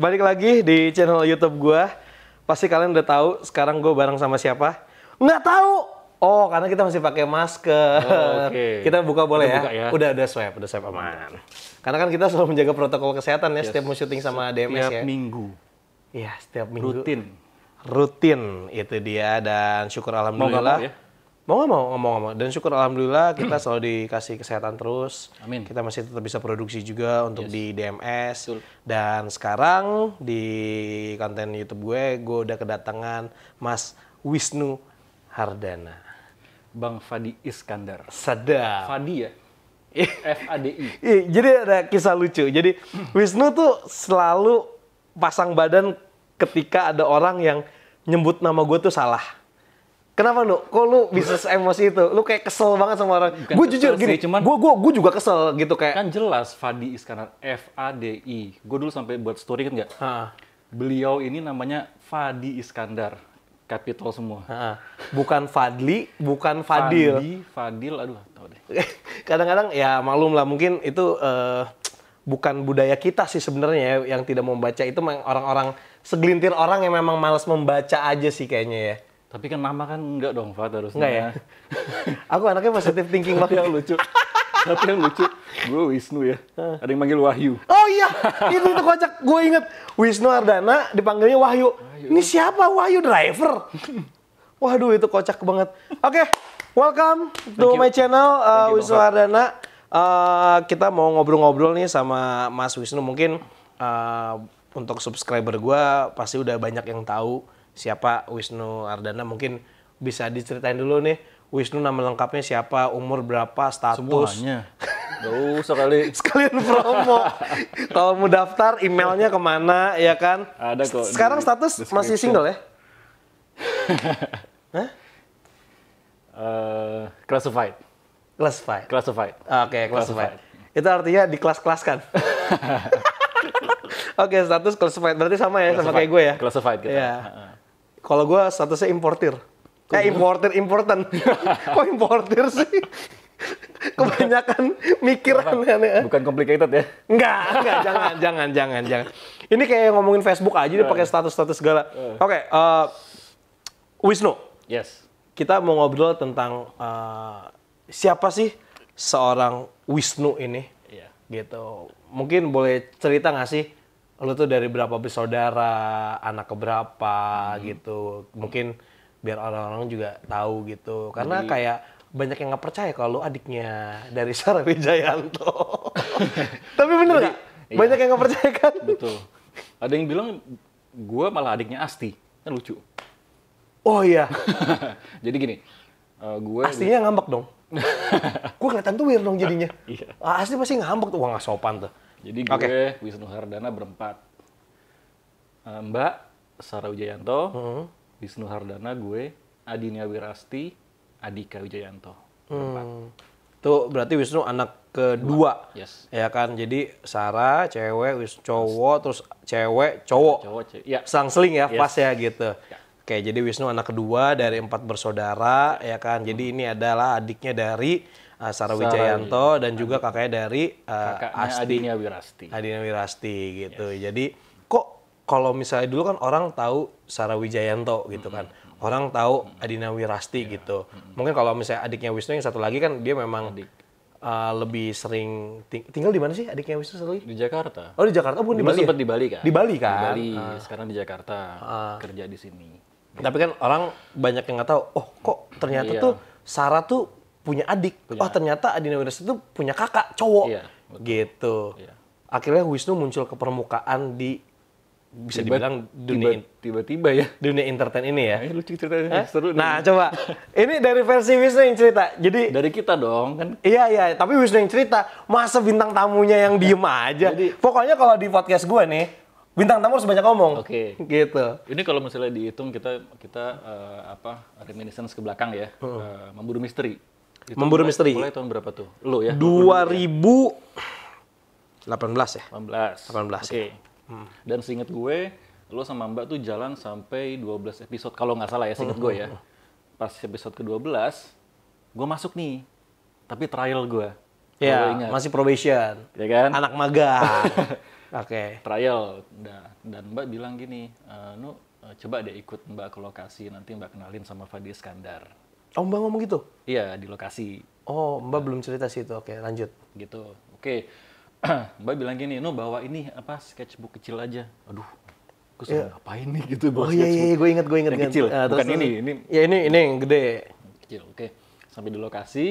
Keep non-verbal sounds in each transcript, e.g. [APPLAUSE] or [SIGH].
balik lagi di channel YouTube gue. Pasti kalian udah tahu sekarang gue bareng sama siapa? Nggak tahu. Oh, karena kita masih pakai masker. Oh, okay. [LAUGHS] Kita buka boleh udah ya? Buka ya? Udah ada swab, udah swab aman. Karena kan kita selalu menjaga protokol kesehatan ya yes. setiap mau syuting sama DMS ya. setiap Minggu. Ya, setiap minggu. Rutin. Rutin itu dia dan syukur alhamdulillah. Mau ya? mau nggak mau ngomong-ngomong dan syukur alhamdulillah kita [CLEARS THROAT] selalu dikasih kesehatan terus Amin. kita masih tetap bisa produksi juga untuk yes. di DMS Betul. dan sekarang di konten YouTube gue gue udah kedatangan Mas Wisnu Hardana Bang Fadi Iskandar Sadap Fadi ya F A D I [LAUGHS] jadi ada kisah lucu jadi [CLEARS THROAT] Wisnu tuh selalu pasang badan ketika ada orang yang nyebut nama gue tuh salah Kenapa lu? Kok lu bisa emosi itu? Lu kayak kesel banget sama orang. gue jujur gini, cuman gue gue gua juga kesel gitu kayak. Kan jelas Fadi Iskandar F A D I. Gue dulu sampai buat story kan nggak? Beliau ini namanya Fadi Iskandar. Capital semua. Ha. Bukan Fadli, bukan Fadil. Fadli, Fadil, aduh tau deh. [LAUGHS] Kadang-kadang ya malum lah mungkin itu uh, bukan budaya kita sih sebenarnya ya, yang tidak membaca itu orang-orang segelintir orang yang memang malas membaca aja sih kayaknya ya tapi kan nama kan enggak dong, Fat harusnya. Enggak ya? [LAUGHS] Aku anaknya positive thinking banget. yang lucu. Tapi yang lucu, gue Wisnu ya. Ada yang manggil Wahyu. Oh iya, itu itu kocak. Gue inget, Wisnu Ardana dipanggilnya Wahyu. Wahyu. Ini siapa Wahyu driver? [LAUGHS] Waduh, itu kocak banget. Oke, okay, welcome to my channel uh, Wisnu you, Ardana. Uh, kita mau ngobrol-ngobrol nih sama Mas Wisnu. Mungkin uh, untuk subscriber gue pasti udah banyak yang tahu siapa Wisnu Ardana mungkin bisa diceritain dulu nih Wisnu nama lengkapnya siapa, umur berapa, status. Semuanya. [LAUGHS] Gak usah kali. Sekalian promo. Kalau mau daftar, emailnya kemana, ya kan? Ada kok. Sekarang status masih single ya? Uh, [LAUGHS] classified. Classified. Classified. Oke, classified. Itu artinya di kelas-kelas kan. [LAUGHS] Oke, status classified. Berarti sama ya sama kayak gue ya? Classified gitu. Yeah. Iya. Kalau gue statusnya importir. Eh importir, important. [LAUGHS] Kok importir sih? Kebanyakan mikir aneh-aneh. Bukan complicated ya? Enggak, enggak. Jangan, jangan, jangan, jangan. Ini kayak ngomongin Facebook aja, dia iya, pakai iya. status-status segala. Iya. Oke, okay, uh, eh, Wisnu. Yes. Kita mau ngobrol tentang uh, siapa sih seorang Wisnu ini? Iya. Gitu. Mungkin boleh cerita nggak sih? lu tuh dari berapa bersaudara, anak keberapa hmm. gitu. Mungkin biar orang-orang juga tahu gitu. Karena Jadi, kayak banyak yang nggak percaya kalau lu adiknya dari [LAUGHS] Sarah Wijayanto. [LAUGHS] Tapi bener nggak? Iya. Banyak yang nggak percaya kan? Betul. Ada yang bilang gue malah adiknya Asti. Kan lucu. Oh iya. [LAUGHS] Jadi gini, uh, eh, gue Astinya ngambek dong. gue kelihatan tuh weird dong jadinya. iya. Ah, Asti pasti ngambek tuh, wah nggak sopan tuh jadi gue, okay. Wisnu Hardana berempat. Eh, Mbak Sarah Wijayanto, uh mm-hmm. -huh. Wisnu Hardana, gue, Adinia Wirasti, Adika Wijayanto. Berempat. Hmm. Tuh berarti Wisnu anak kedua. Yes. Ya kan? Jadi Sarah cewek, Wisnu cowok, terus cewek, cowok. Cowok, cewek. Ya. selang ya, yes. pas ya gitu. Ya. Oke, jadi Wisnu anak kedua dari empat bersaudara, ya kan? Jadi hmm. ini adalah adiknya dari uh, dan juga kakaknya dari uh, kakaknya Asti, Adinia Wirasti. Adinia Wirasti gitu. Yes. Jadi kok kalau misalnya dulu kan orang tahu Sarawijayaanto gitu mm -hmm. kan. Orang tahu Adina Wirasti iya. gitu. Mungkin kalau misalnya adiknya Wisnu yang satu lagi kan dia memang Adik uh, lebih sering ting tinggal di mana sih adiknya Wisnu satu lagi? Di Jakarta. Oh di Jakarta, pun di Bali. Sempat ya? di Bali kan? Di Bali kan. Di Bali. Uh. Sekarang di Jakarta. Uh. Kerja di sini. Tapi kan orang banyak yang nggak tahu. Oh kok ternyata iya. tuh Sarah tuh punya adik. Punya. Oh ternyata Adina Wiras itu punya kakak cowok. Iya, gitu. Iya. Akhirnya Wisnu muncul ke permukaan di bisa tiba, dibilang dunia tiba-tiba ya dunia entertain ini ya. Nah, lucu ceritanya seru. Nah, coba ini dari versi Wisnu yang cerita. Jadi dari kita dong kan. Iya iya, tapi Wisnu yang cerita. Masa bintang tamunya yang iya. diem aja. Jadi, Pokoknya kalau di podcast gue nih bintang tamu harus banyak ngomong. Oke. Okay. Gitu. Ini kalau misalnya dihitung kita kita uh, apa reminiscence ke belakang ya, hmm. uh, memburu misteri. Itu Memburu mulai, misteri. Mulai tahun berapa tuh? Lu ya. 2018 ya. 18. 18. Oke. Okay. Ya. Hmm. Dan seingat gue, lo sama Mbak tuh jalan sampai 12 episode kalau nggak salah ya, seingat gue ya. [LAUGHS] Pas episode ke-12, gue masuk nih. Tapi trial gue. Ya, masih probation. Ya kan? Anak maga. [LAUGHS] Oke. okay. Trial. Nah, dan Mbak bilang gini, e, Nu, eh, coba deh ikut Mbak ke lokasi, nanti Mbak kenalin sama Fadi Iskandar. Oh, Mbak ngomong gitu? Iya, di lokasi. Oh, Mbak belum cerita sih itu. Oke, lanjut. Gitu. Oke. [CLEARS THROAT] Mbak bilang gini, "No, bawa ini apa sketchbook kecil aja." Aduh. Iya. Gue yeah. ngapain nih gitu bawa Oh iya iya, iya gue inget gue inget yang kecil. Uh, Bukan terus, ini, ini. Ya ini ini yang gede. Kecil. Oke. Sampai di lokasi,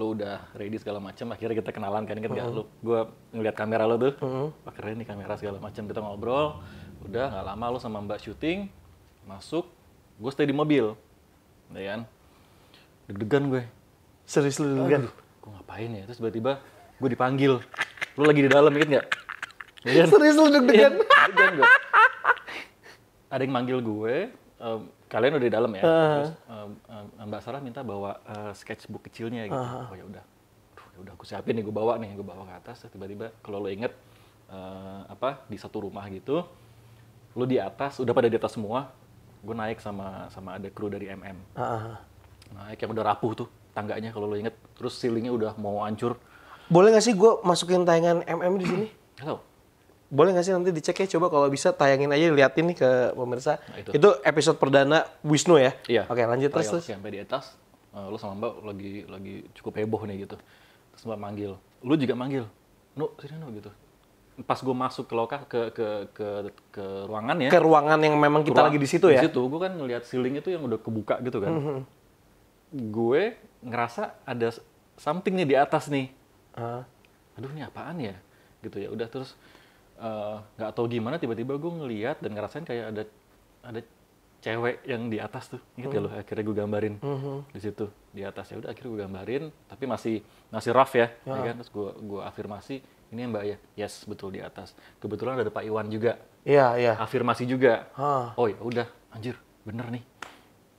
lo udah ready segala macam akhirnya kita kenalan kan inget kan mm -hmm. gak lo gue ngeliat kamera lo tuh mm -hmm. keren nih kamera segala macam kita ngobrol udah nggak lama lo sama mbak syuting masuk gue stay di mobil ya kan deg-degan gue serius lu deg-degan gue ngapain ya terus tiba-tiba gue dipanggil lu lagi di dalam inget nggak ya, serius lu deg-degan ya, ada yang manggil gue um, kalian udah di dalam ya uh. terus um, um, mbak Sarah minta bawa uh, sketchbook kecilnya gitu uh. -huh. oh ya udah ya udah aku siapin nih gue bawa nih gue bawa ke atas tiba-tiba kalau lo inget uh, apa di satu rumah gitu lo di atas udah pada di atas semua gue naik sama sama ada kru dari mm uh -huh naik yang udah rapuh tuh tangganya kalau lo inget terus ceilingnya udah mau hancur boleh nggak sih gue masukin tayangan MM di sini Halo. boleh nggak sih nanti dicek ya coba kalau bisa tayangin aja liatin nih ke pemirsa nah, itu. itu episode perdana Wisnu ya iya. oke lanjut terus, terus sampai di atas uh, eh, lo sama mbak lagi lagi cukup heboh nih gitu terus mbak manggil lo juga manggil no sini no gitu pas gue masuk ke lokasi ke ke ke ke ruangan ya ke ruangan yang memang kita Ruang, lagi di situ ya di situ gue kan ngelihat ceiling itu yang udah kebuka gitu kan mm -hmm gue ngerasa ada something nih di atas nih. Uh. Aduh ini apaan ya? Gitu ya. Udah terus eh, nggak uh, tahu gimana tiba-tiba gue ngeliat dan ngerasain kayak ada ada cewek yang di atas tuh Gitu hmm. ya loh. akhirnya gue gambarin hmm. di situ di atas ya udah akhirnya gue gambarin tapi masih masih rough ya, ya. ya kan terus gue gue afirmasi ini mbak ya yes betul di atas kebetulan ada pak Iwan juga iya iya afirmasi juga ha. oh ya udah anjir bener nih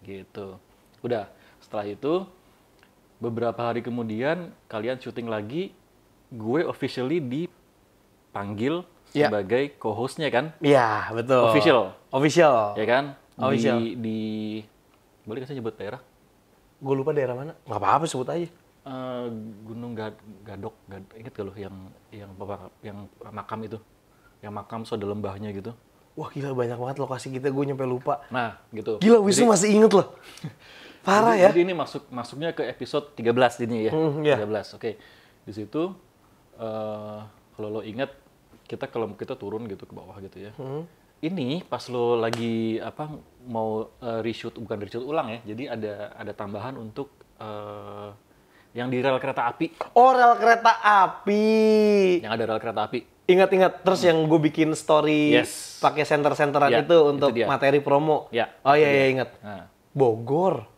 gitu udah setelah itu beberapa hari kemudian kalian syuting lagi, gue officially dipanggil yeah. sebagai co-hostnya kan? Iya yeah, betul. Official. Official. Ya kan? Official. Di, di boleh kasih nyebut daerah? Gue lupa daerah mana. Gak apa-apa sebut aja. Uh, Gunung Gad Gadok, Gad inget gak lo yang yang apa yang makam itu, yang makam so ada lembahnya gitu. Wah gila banyak banget lokasi kita, gue nyampe lupa. Nah gitu. Gila Wisnu Jadi, masih inget loh. [LAUGHS] Parah jadi, ya. Jadi ini masuk masuknya ke episode 13 ini ya. Hmm, yeah. Iya. 13. Oke. Okay. Di situ uh, kalau lo ingat kita kalau kita turun gitu ke bawah gitu ya. Hmm. Ini pas lo lagi apa mau uh, reshoot bukan reshoot ulang ya. Jadi ada ada tambahan untuk uh, yang di rel kereta api. Oh, rel kereta api. Yang ada rel kereta api. Ingat-ingat terus hmm. yang gue bikin story yes. pakai center-centeran ya, itu untuk itu materi promo. Ya. Oh iya iya ingat. Nah. Bogor.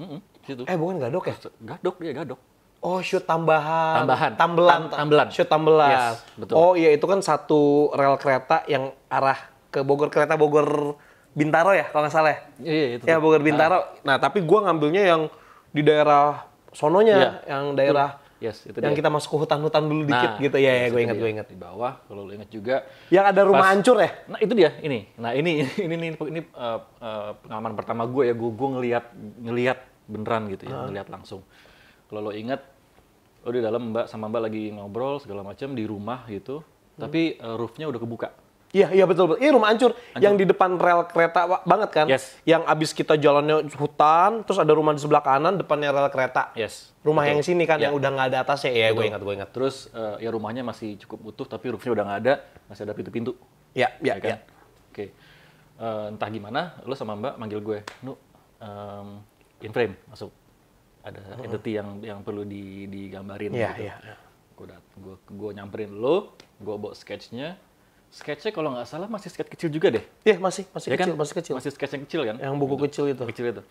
Mm situ. Eh bukan gadok ya? Gadok dia gadok. Oh, shoot tambahan. Tambahan. Tambelan. Tam tambelan. Shoot tambelan. Yes, betul. Oh iya, itu kan satu rel kereta yang arah ke Bogor kereta Bogor Bintaro ya kalau nggak salah. Ya? Iya, itu. Ya Bogor Bintaro. Nah, nah tapi gua ngambilnya yang di daerah sononya, iya. yang daerah Yes, itu Yang dia. kita masuk ke hutan-hutan dulu nah, dikit gitu ya, ya gue ingat gue inget. Di bawah, kalau lo ingat juga. Yang ada rumah hancur ya? Nah itu dia, ini. Nah ini [LAUGHS] ini ini, ini uh, eh, uh, eh, pengalaman pertama gue ya, gue gue ngelihat ngelihat beneran gitu ya, uh. ngelihat langsung. Kalau lo ingat lo di dalam mbak sama mbak lagi ngobrol segala macam di rumah gitu, hmm. tapi uh, roofnya udah kebuka. Iya, iya betul betul. Iya rumah hancur. Yang di depan rel kereta banget kan? Yes. Yang abis kita jalannya hutan, terus ada rumah di sebelah kanan, depannya rel kereta. Yes. Rumah betul. yang sini kan ya. yang udah nggak ada atasnya ya, gue ingat gue ingat. Terus uh, ya rumahnya masih cukup utuh, tapi roofnya udah nggak ada, masih ada pintu-pintu. Iya, iya ya. Oke. Eh, entah gimana, lo sama Mbak manggil gue, nu um, in frame masuk. Ada uh entity yang yang perlu di, digambarin. Iya, yeah, iya. Gitu. Yeah. Gue gue nyamperin lo, gue bawa sketchnya, sketchnya kalau nggak salah masih sketch kecil juga deh. Iya yeah, masih masih ya kecil kan? masih kecil. Masih sketch yang kecil kan? Yang buku kecil itu. Kecil itu.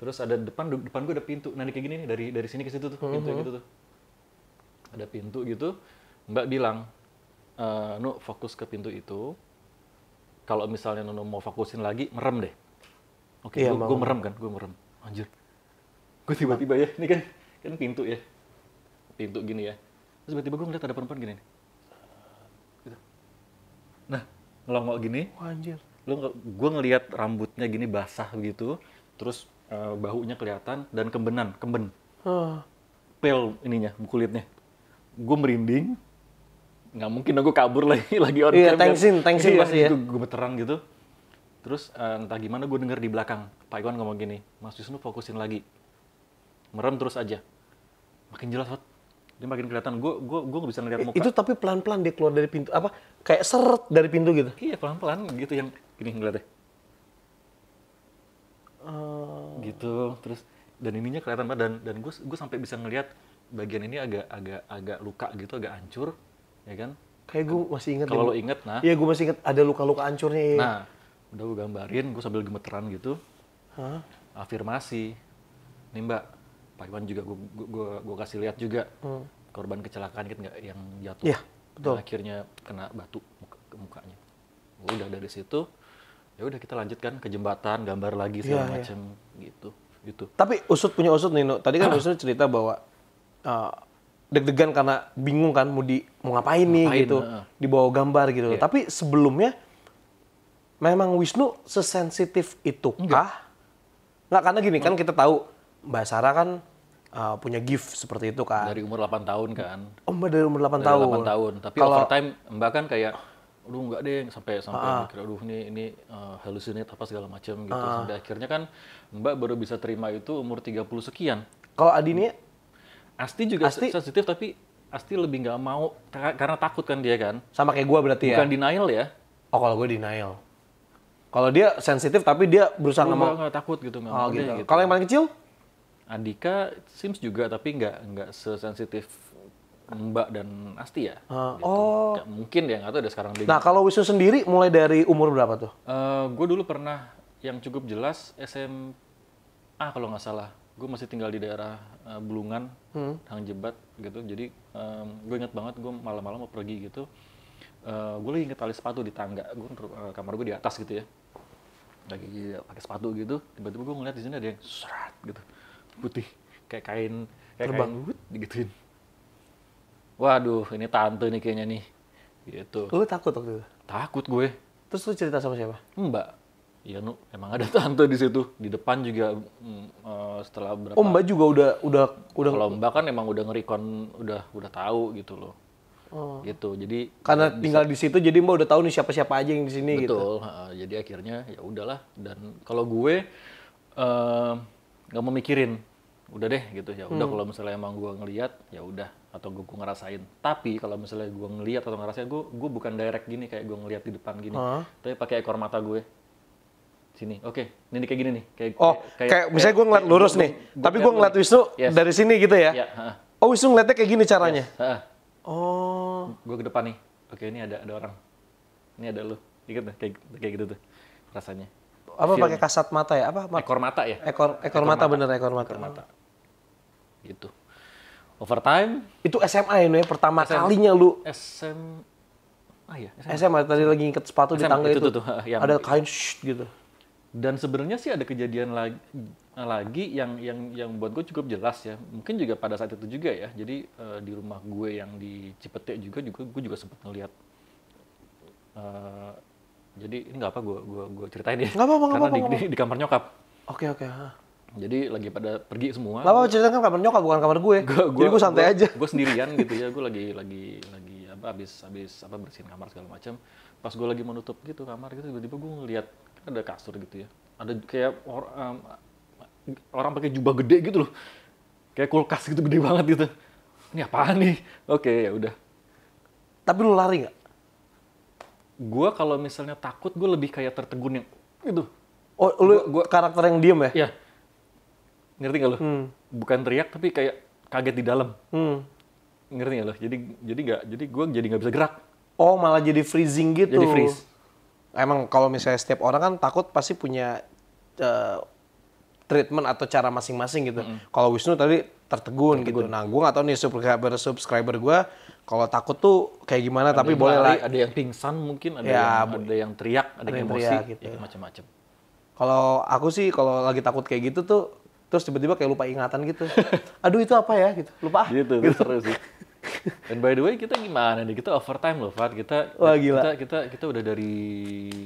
Terus ada depan depan gue ada pintu. Nah kayak gini nih dari dari sini ke situ tuh pintu mm -hmm. gitu tuh. Ada pintu gitu. Mbak bilang, e, eh, Nu fokus ke pintu itu. Kalau misalnya Nuno mau fokusin lagi, merem deh. Oke, okay, yeah, gue merem kan, gue merem. Anjir, gue tiba-tiba ya, ini kan kan pintu ya, pintu gini ya. Terus tiba-tiba gue ngeliat ada perempuan gini nih nah ngelongok gini oh, anjir lu gue ngelihat rambutnya gini basah gitu terus uh, bahunya kelihatan dan kembenan kemben huh. Pel ininya kulitnya gue merinding nggak mungkin aku kabur [LAUGHS] lagi lagi orang Iya, tangsin, kan? tangsin iya, pasti ya gitu, gue beterang gitu terus uh, entah gimana gue denger di belakang Pak Iwan ngomong gini Mas Wisnu fokusin lagi merem terus aja makin jelas dia makin kelihatan. Gue gue gue nggak bisa ngeliat eh, muka. Itu tapi pelan-pelan dia keluar dari pintu apa kayak seret dari pintu gitu. Iya pelan-pelan gitu yang gini ngeliatnya. Uh... Gitu terus dan ininya kelihatan banget dan dan gue gue sampai bisa ngeliat bagian ini agak agak agak luka gitu agak hancur ya kan kayak gue masih inget kalau lo inget nah iya gue masih inget ada luka-luka hancurnya ya. nah udah gue gambarin gue sambil gemeteran gitu huh? afirmasi nih mbak Pak Iwan juga gue kasih lihat juga hmm. korban kecelakaan kan nggak yang jatuh ya, betul. Dan akhirnya kena batu muka, ke mukanya ya udah dari situ ya udah kita lanjutkan ke jembatan gambar lagi segala iya, ya, macam ya. gitu gitu tapi usut punya usut Nino tadi kan ah. usut cerita bahwa uh, deg-degan karena bingung kan mau di mau ngapain, ngapain nih gitu uh. dibawa gambar gitu ya. tapi sebelumnya memang Wisnu sesensitif itu kah nggak karena gini kan kita tahu Mbak Sarah kan uh, punya gift seperti itu kan. Dari umur 8 tahun kan. Oh, Mbak dari umur 8 dari tahun. 8 tahun. Tapi Kalau... overtime Mbak kan kayak aduh enggak deh sampai sampai uh mikir aduh ini ini uh, eh, halusinate apa segala macam gitu. Uh Sampai akhirnya kan Mbak baru bisa terima itu umur 30 sekian. Kalau adi ini? Asti juga Asti... sensitif tapi Asti lebih nggak mau karena takut kan dia kan. Sama kayak gue berarti Bukan ya. Bukan denial ya. Oh kalau gue denial. Kalau dia sensitif tapi dia berusaha ngomong. mau. nggak takut gitu. nggak oh, gitu. gitu. Kalau yang paling kecil? Andika Sims juga tapi nggak nggak sesensitif Mbak dan Asti ya. Uh, gitu. Oh. Gak mungkin ya nggak tahu udah sekarang. Nah kalau Wisnu sendiri mulai dari umur berapa tuh? Uh, eh, gue dulu pernah yang cukup jelas ah kalau nggak salah. Gue masih tinggal di daerah uh, Bulungan, hmm. Hang Jebat gitu. Jadi um, gue ingat banget gue malam-malam mau pergi gitu. Uh, eh, gue lagi inget tali sepatu di tangga. Gue uh, kamar gue di atas gitu ya. Lagi pakai sepatu gitu. Tiba-tiba gue ngeliat di sini ada yang serat gitu putih kayak kain kayak terbang kain, digituin waduh ini tante nih kayaknya nih gitu lu takut waktu itu takut gue terus lu cerita sama siapa mbak Iya, nu, emang ada tante di situ. Di depan juga uh, setelah berapa? Oh, Mbak juga udah udah udah Kalau Mbak kan emang udah ngerikon udah udah tahu gitu loh. Oh. Gitu. Jadi karena ya, bisa, tinggal di situ jadi Mbak udah tahu nih siapa-siapa aja yang di sini gitu. Betul. Uh, jadi akhirnya ya udahlah dan kalau gue uh, nggak mau mikirin udah deh gitu ya udah hmm. kalau misalnya emang gue ngelihat ya udah atau gue, gue ngerasain tapi kalau misalnya gue ngelihat atau ngerasain gue gue bukan direct gini kayak gue ngelihat di depan gini huh? tapi pakai ekor mata gue sini oke okay. ini kayak gini nih kayak oh kayak, kayak, kayak misalnya gue ngeliat lurus gue, nih gue, tapi gue ngeliat Wisnu yes. dari sini gitu ya, ya oh Wisnu ngeliatnya kayak gini caranya yes. oh gue ke depan nih oke ini ada ada orang ini ada lu Ingat kayak kayak gitu tuh rasanya apa pakai kasat mata ya? Apa? Ekor mata ya? Ekor ekor, ekor mata, mata bener ekor mata. Ekor mata. Gitu. Overtime. Itu SMA ya, ya pertama SM, kalinya lu. SM Ah ya, SMA. SMA tadi lagi ngikat sepatu SMA, di tangga itu. itu. Tuh, yang, ada kain shh, gitu. Dan sebenarnya sih ada kejadian lagi lagi yang yang yang buat gue cukup jelas ya. Mungkin juga pada saat itu juga ya. Jadi uh, di rumah gue yang di Cipete juga juga gue juga sempat ngeliat eh, jadi ini nggak apa gue gua, gua ceritain ya. Nggak apa-apa, Karena apa, di, apa, di, di, kamar nyokap. Oke, oke. Okay. Jadi lagi pada pergi semua. Nggak apa-apa, kan kamar nyokap, bukan kamar gue. Gua, gua, Jadi gue santai gua, aja. Gue sendirian gitu ya, gue lagi lagi lagi apa abis abis apa bersihin kamar segala macam. Pas gue lagi menutup gitu kamar gitu tiba-tiba gue ngeliat kan ada kasur gitu ya. Ada kayak or, um, orang pakai jubah gede gitu loh. Kayak kulkas gitu gede banget gitu. Ini apaan nih? Oke, okay, ya udah. Tapi lu lari nggak? gue kalau misalnya takut gue lebih kayak tertegun yang gitu oh lu gua, karakter yang diem ya Iya. ngerti gak lo hmm. bukan teriak tapi kayak kaget di dalam hmm. ngerti gak lo jadi jadi nggak jadi gue jadi nggak bisa gerak oh malah jadi freezing gitu jadi freeze emang kalau misalnya setiap orang kan takut pasti punya uh, treatment atau cara masing-masing gitu. Mm Kalau Wisnu tadi tertegun, gitu. tertegun. gitu. Nah, gue gak tahu nih subscriber subscriber gue kalau takut tuh kayak gimana ada tapi boleh lah. Ada yang pingsan mungkin, ada ya, yang ada yang teriak, ada, yang emosi, gitu. ya, macam-macam. Kalau aku sih kalau lagi takut kayak gitu tuh terus tiba-tiba kayak lupa ingatan gitu. [LAUGHS] Aduh itu apa ya gitu. Lupa Gitu, gitu. seru sih. Dan [LAUGHS] by the way kita gimana nih? Kita overtime loh, Fat. Kita Wah, gila. kita kita kita udah dari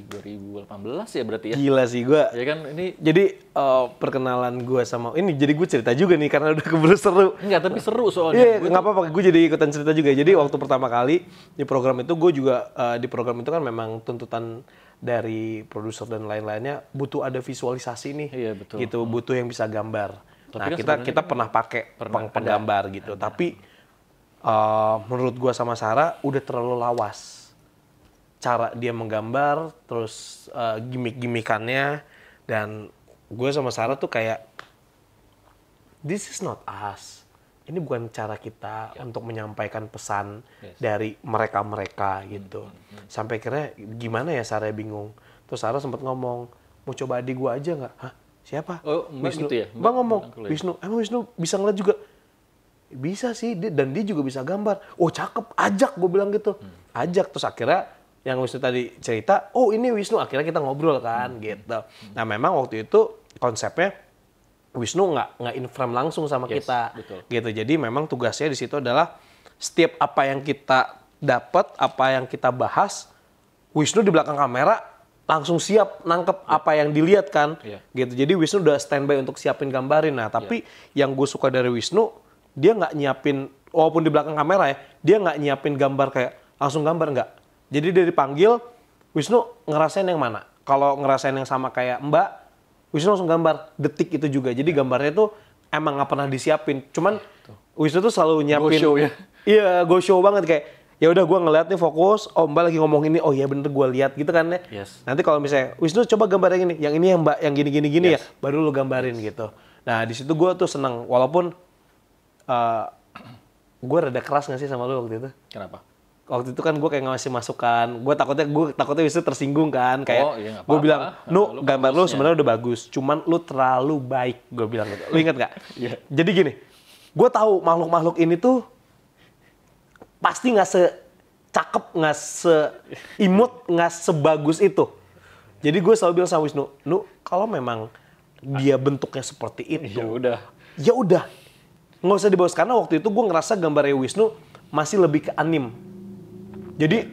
2018 ya berarti ya. Gila sih gua. Ya kan ini Jadi uh, perkenalan gua sama ini jadi gue cerita juga nih karena udah keburu seru. Enggak, tapi seru soalnya. Iya, enggak apa-apa gue jadi ikutan cerita juga. Jadi waktu pertama kali di program itu gue juga uh, di program itu kan memang tuntutan dari produser dan lain-lainnya butuh ada visualisasi nih. Iya, betul. Gitu, hmm. butuh yang bisa gambar. Tapi nah, kan kita kita pernah pakai pernah penggambar gitu. Tapi uh, menurut gue sama Sarah udah terlalu lawas cara dia menggambar terus uh, eh, gimmick-gimmickannya dan gue sama Sarah tuh kayak this is not us ini bukan cara kita yeah. untuk menyampaikan pesan yes. dari mereka-mereka gitu. mm hmm, Sampai kira gimana ya Sarah bingung. Terus Sarah sempat ngomong, mau coba adik gue aja nggak? Hah? Siapa? Oh, Wisnu. gitu ya? Mbak, ngomong, Wisnu, emang Wisnu bisa ngeliat juga? bisa sih dia, dan dia juga bisa gambar oh cakep ajak gue bilang gitu hmm. ajak terus akhirnya yang Wisnu tadi cerita oh ini Wisnu akhirnya kita ngobrol kan hmm. gitu hmm. nah memang waktu itu konsepnya Wisnu nggak nggak inframe langsung sama yes, kita betul. gitu jadi memang tugasnya di situ adalah setiap apa yang kita dapat apa yang kita bahas Wisnu di belakang kamera langsung siap nangkep yeah. apa yang dilihat kan yeah. gitu jadi Wisnu udah standby untuk siapin gambarin nah iya. tapi yeah. yang gue suka dari Wisnu dia nggak nyiapin walaupun di belakang kamera ya dia nggak nyiapin gambar kayak langsung gambar nggak jadi dia dipanggil Wisnu ngerasain yang mana kalau ngerasain yang sama kayak Mbak Wisnu langsung gambar detik itu juga jadi ya. gambarnya tuh emang nggak pernah disiapin cuman ya, Wisnu tuh selalu nyiapin go show ya. iya go show banget kayak ya udah gue ngeliat nih fokus oh mbak lagi ngomong ini oh iya bener gue lihat gitu kan ya yes. nanti kalau misalnya Wisnu coba gambar yang ini yang ini yang mbak yang gini gini gini yes. ya baru lu gambarin yes. gitu nah di situ gue tuh seneng walaupun Eh, [CLEARS THROAT] gue rada keras gak sih sama lu waktu itu? Kenapa? Waktu itu kan gue kayak ngasih masukan, gue takutnya gue takutnya bisa tersinggung kan, kayak oh, iya, gue bilang, nu gambar lu sebenarnya udah bagus, cuman lu terlalu baik, gue bilang gitu. Lu inget gak? [LAUGHS] yeah. Jadi gini, gue tahu makhluk-makhluk ini tuh pasti nggak se cakep, nggak se imut, nggak sebagus itu. Jadi gue selalu bilang sama Wisnu, nu kalau memang dia bentuknya seperti itu, ya udah, ya udah, nggak usah dibahas karena waktu itu gue ngerasa gambarnya Wisnu masih lebih ke anim jadi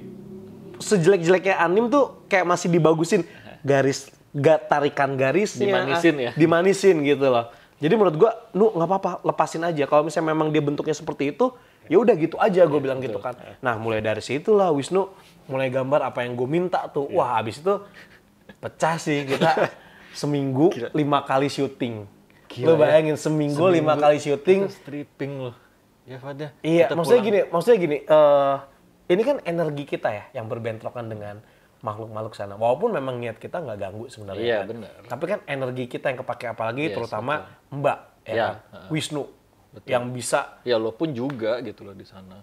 sejelek-jeleknya anim tuh kayak masih dibagusin garis gak tarikan garis, dimanisin ya dimanisin gitu loh jadi menurut gue nu nggak apa-apa lepasin aja kalau misalnya memang dia bentuknya seperti itu ya udah gitu aja gue iya, bilang gitu kan nah mulai dari situ lah Wisnu mulai gambar apa yang gue minta tuh iya. wah abis itu pecah sih kita [LAUGHS] seminggu lima kali syuting Gila, lo ya. bayangin seminggu, seminggu lima kali syuting. Stripping lo. Ya pada. Iya, maksudnya pulang. gini, maksudnya gini. Uh, ini kan energi kita ya yang berbentrokan dengan makhluk-makhluk sana. Walaupun memang niat kita nggak ganggu sebenarnya. Iya kan. Tapi kan energi kita yang kepake apalagi yes, iya, terutama betul. Mbak ya, ya. Kan? Uh, Wisnu betul. yang bisa. Ya lo pun juga gitu loh di sana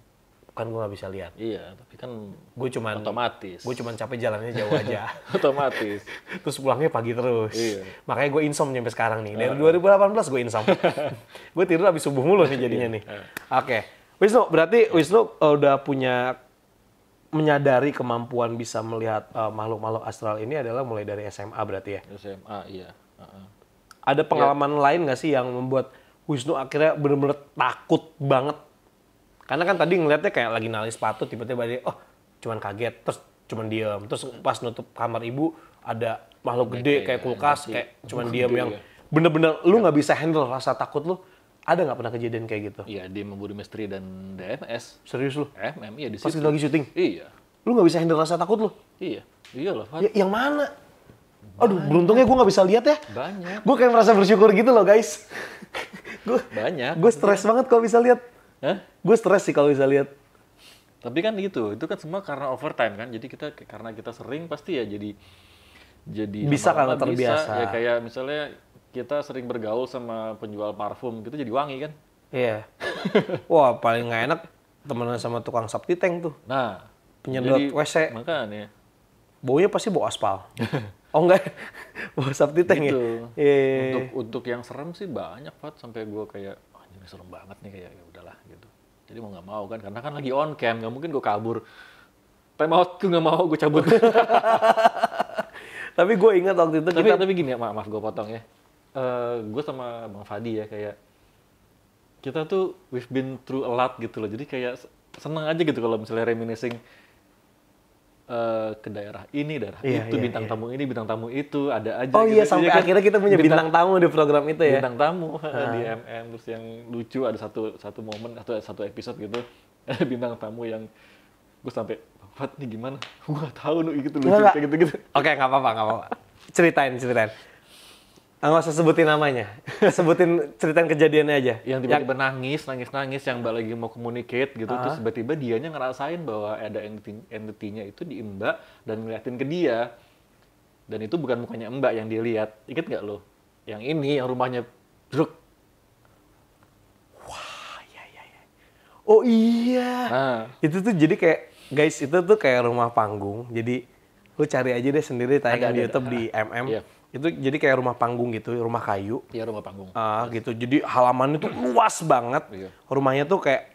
kan gue nggak bisa lihat. Iya, tapi kan gue cuman otomatis. Gue cuman capek jalannya jauh aja. [LAUGHS] otomatis. [LAUGHS] terus pulangnya pagi terus. Iya. Makanya gue insomnia sampai sekarang nih. Dari uh. 2018 gue insomnia. gue tidur habis subuh mulu nih iya. jadinya nih. Ah. Oke. Okay. Wisnu, berarti Wisnu eh, udah punya menyadari kemampuan bisa melihat uh, makhluk-makhluk astral ini adalah mulai dari SMA berarti ya? SMA, iya. Uh-uh. Ada pengalaman yeah. lain nggak sih yang membuat Wisnu akhirnya benar-benar takut banget karena kan tadi ngeliatnya kayak lagi nali sepatu tiba-tiba dia oh cuman kaget terus cuman diam terus pas nutup kamar ibu ada makhluk gede kayak kulkas kayak cuman diam yang bener-bener lu iya. nggak bisa handle rasa takut lu ada nggak pernah kejadian kayak gitu? Iya di memburu Misteri dan DMS. Serius lu? MM iya di situ. Pas lagi syuting? Iya. Lu nggak bisa handle rasa takut lu? Iya. Iya loh. Ya, yang mana? Banyak. Aduh, beruntungnya gue gak bisa lihat ya. Banyak. Gue kayak merasa bersyukur gitu loh guys. [LAUGHS] gue banyak. Gue stres banget kalau bisa lihat Hah? Gue stres sih kalau bisa lihat. Tapi kan gitu, itu kan semua karena overtime kan. Jadi kita karena kita sering pasti ya jadi jadi bisa karena terbiasa. Bisa, ya kayak misalnya kita sering bergaul sama penjual parfum, gitu jadi wangi kan? Iya. [LAUGHS] Wah, paling nggak enak temenan sama tukang sabti tank tuh. Nah, penyedot jadi, WC. Makanya. Baunya pasti bau aspal. [LAUGHS] oh enggak, [LAUGHS] bau sabti tank ya? gitu. ya. Untuk untuk yang serem sih banyak, Pak, sampai gue kayak anjing serem banget nih kayak gitu. Jadi mau nggak mau kan, karena kan lagi on cam, nggak mungkin gue kabur. Time out, gue nggak mau, gue cabut. [LAUGHS] tapi gue ingat waktu itu tapi, kita... Tapi gini ya, ma maaf gue potong ya. Uh, eh, gue sama Bang Fadi ya, kayak kita tuh we've been through a lot gitu loh. Jadi kayak seneng aja gitu kalau misalnya reminiscing Eh, ke daerah ini daerah iya, itu iya, bintang iya. tamu ini bintang tamu itu ada aja oh gitu. iya sampai kan, akhirnya kita punya bintang, bintang tamu di program itu ya bintang tamu ha. [LAUGHS] di MM terus yang lucu ada satu satu momen atau satu episode gitu [LAUGHS] bintang tamu yang gue sampai Fat nih gimana [LAUGHS] gue gak tahu gitu lucu gitu gitu oke okay, nggak apa-apa nggak apa-apa ceritain ceritain Enggak ah, usah sebutin namanya. sebutin ceritain kejadiannya aja. Yang tiba-tiba nangis, nangis-nangis yang Mbak lagi mau communicate gitu uh-huh. terus ah. tiba-tiba dianya ngerasain bahwa ada entity, nya itu di Mbak dan ngeliatin ke dia. Dan itu bukan mukanya Mbak yang dilihat. Ingat nggak lo? Yang ini yang rumahnya druk. Wah, ya ya ya. Oh iya. Nah. Itu tuh jadi kayak guys, itu tuh kayak rumah panggung. Jadi lu cari aja deh sendiri tayang ada, di ada, YouTube ada. di MM. Yeah itu jadi kayak rumah panggung gitu, rumah kayu. Iya rumah panggung. Ah uh, gitu, jadi halamannya tuh luas banget. Iya. Rumahnya tuh kayak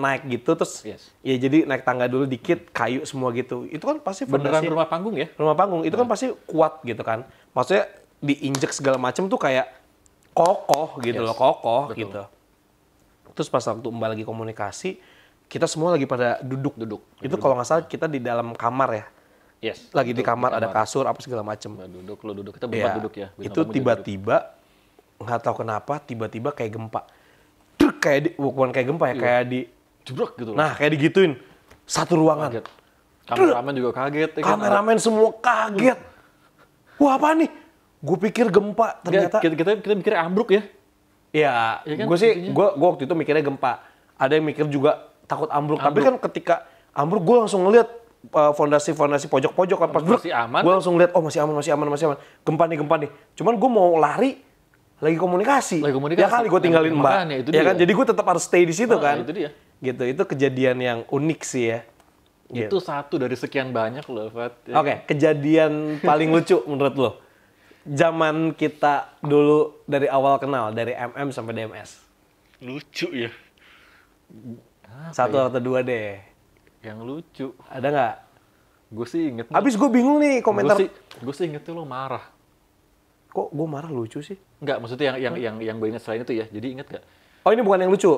naik gitu terus yes. ya jadi naik tangga dulu dikit kayu semua gitu itu kan pasti beneran rumah panggung ya rumah panggung itu nah. kan iya. pasti kuat gitu kan maksudnya diinjek segala macam tuh kayak kokoh gitu yes. loh kokoh Betul. gitu terus pas waktu mbak lagi komunikasi kita semua lagi pada duduk duduk itu kalau nggak salah kita di dalam kamar ya Yes. Lagi di kamar, di kamar ada kasur apa segala macem. Nah, duduk, lo duduk, kita iya. berempat ya, duduk ya. itu tiba-tiba nggak tahu kenapa tiba-tiba kayak gempa. Truk kayak di, bukan kayak gempa ya, iya. kayak di jebrok gitu. Nah, kayak digituin satu ruangan. Kaget. Kameramen juga kaget. Ya, kan? Kameramen kan? semua kaget. Wah apa nih? Gue pikir gempa ternyata. Kita, kita, kita mikir ambruk ya. Iya, ya kan, gue sih, gue waktu itu mikirnya gempa. Ada yang mikir juga takut ambruk. ambruk. Tapi kan ketika ambruk, gue langsung ngeliat fondasi-fondasi eh, pojok-pojok kan pas masih aman gue langsung lihat oh masih aman masih aman masih aman gempa nih gempa nih cuman gue mau lari lagi komunikasi lagi komunikasi ya kali gue tinggalin mbak Ya, itu ya kan jadi gue tetap harus stay di situ nah, kan itu dia gitu itu kejadian yang unik sih ya gitu. itu satu dari sekian banyak loh Fat ya. oke okay, kejadian paling lucu menurut lo zaman kita dulu dari awal kenal dari MM sampai DMS lucu ya satu ya? atau dua deh yang lucu. Ada nggak? Gue sih inget. Abis gue bingung nih komentar. Gue sih, gue sih inget tuh lo marah. Kok gue marah lucu sih? Nggak, maksudnya yang yang yang yang gue inget selain itu ya. Jadi inget gak? Oh ini bukan yang lucu.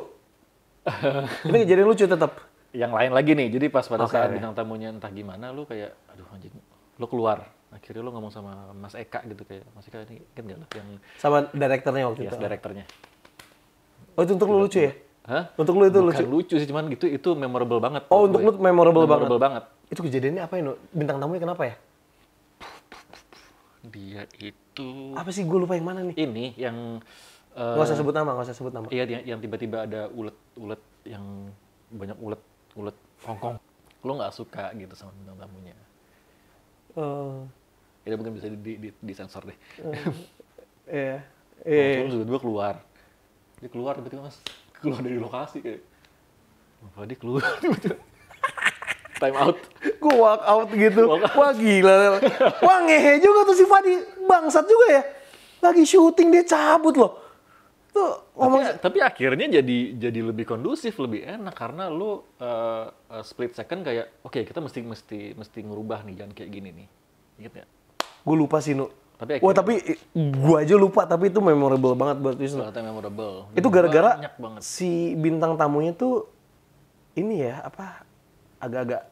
[LAUGHS] ini jadi lucu tetap. Yang lain lagi nih. Jadi pas pada okay, saat bintang tamunya entah gimana, lo kayak, aduh anjing, lu keluar akhirnya lo ngomong sama Mas Eka gitu kayak Mas Eka ini inget gak lo yang sama direkturnya waktu yes, iya, itu direkturnya oh itu untuk lo lucu ya Hah? Untuk lu itu Bukan lucu? lucu sih, cuman gitu itu memorable banget. Oh, untuk lu memorable, memorable banget. banget. Itu kejadiannya apa ya, Bintang tamunya kenapa ya? Dia itu... Apa sih? Gue lupa yang mana nih. Ini, yang... Uh, eh, gak usah sebut nama, gak usah sebut nama. Iya, yang, yang tiba-tiba ada ulet-ulet yang... Banyak ulet, ulet Hongkong. Lu nggak suka gitu sama bintang tamunya. Uh, ya mungkin bisa di, di, di sensor deh. Eh. Iya. Uh, iya. Yeah, iya. oh, keluar. Dia keluar tiba-tiba, Mas keluar dari lokasi kayak Fadi keluar [LAUGHS] time out gue walk out gitu walk out. wah gila wah ngehe juga tuh si Fadi bangsat juga ya lagi syuting dia cabut loh tuh ngomong tapi, tapi akhirnya jadi jadi lebih kondusif lebih enak karena lu uh, split second kayak oke okay, kita mesti mesti mesti ngerubah nih jangan kayak gini nih gitu ya gue lupa sih nu tapi akhirnya, Wah tapi gua aja lupa tapi itu memorable banget buat Wisnu. ternyata memorable. Itu gara-gara si bintang tamunya tuh ini ya apa agak-agak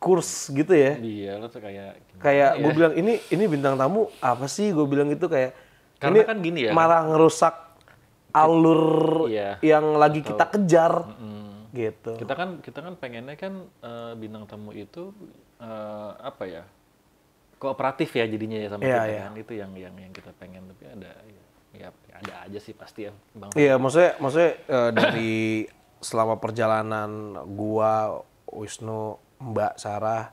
kurs gitu ya. Iya, lo tuh kayak kayak ya? gue bilang ini ini bintang tamu apa sih? Gue bilang gitu kayak karena ini kan gini ya. Malah ngerusak alur iya. yang lagi kita kejar. Mm -mm. Gitu. Kita kan kita kan pengennya kan uh, bintang tamu itu uh, apa ya? kooperatif ya jadinya ya sama yeah, kita yeah. kan itu yang yang yang kita pengen tapi ada ya, ya ada aja sih pasti ya bang iya yeah, maksudnya maksudnya uh, dari selama perjalanan gua Wisnu Mbak Sarah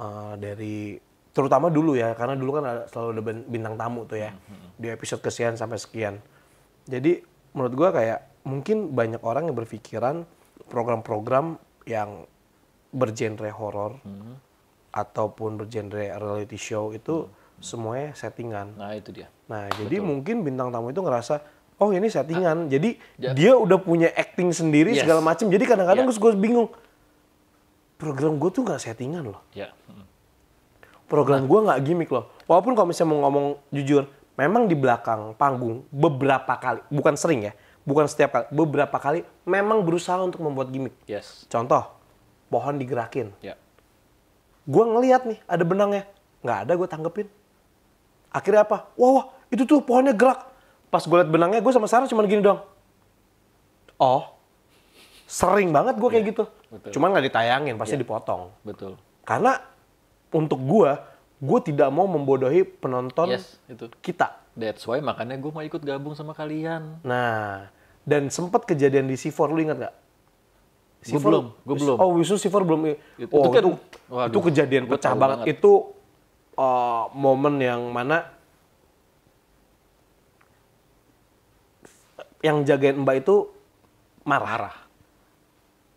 uh, dari terutama dulu ya karena dulu kan ada, selalu ada bintang tamu tuh ya mm-hmm. di episode kesian sampai sekian jadi menurut gua kayak mungkin banyak orang yang berpikiran program-program yang bergenre horor mm-hmm ataupun bergenre reality show itu hmm. semuanya settingan. Nah, itu dia. Nah, Betul. jadi mungkin bintang tamu itu ngerasa oh ini settingan. Nah, jadi ya. dia udah punya acting sendiri yes. segala macam. Jadi kadang-kadang yeah. Ya. gue bingung. Program gue tuh gak settingan loh. Yeah. Hmm. Program nah. gue gak gimmick loh. Walaupun kalau misalnya mau ngomong jujur, memang di belakang panggung beberapa kali, bukan sering ya, bukan setiap kali, beberapa kali memang berusaha untuk membuat gimmick. Yes. Contoh, pohon digerakin. Yeah gue ngeliat nih ada benangnya nggak ada gue tanggepin akhirnya apa wah wah itu tuh pohonnya gerak pas gue liat benangnya gue sama Sarah cuma gini dong oh sering banget gue kayak yeah, gitu betul. cuman nggak ditayangin pasti yeah. dipotong betul karena untuk gue gue tidak mau membodohi penonton yes, itu. kita that's why makanya gue mau ikut gabung sama kalian nah dan sempat kejadian di C4 lu ingat gak Gue belum, gue belum. Oh, Wisnu Sifor belum. Iya. Itu, oh, itu, kan, itu, waduh, itu kejadian pecah banget. banget. Itu uh, momen yang mana yang jagain Mbak itu marah. marah.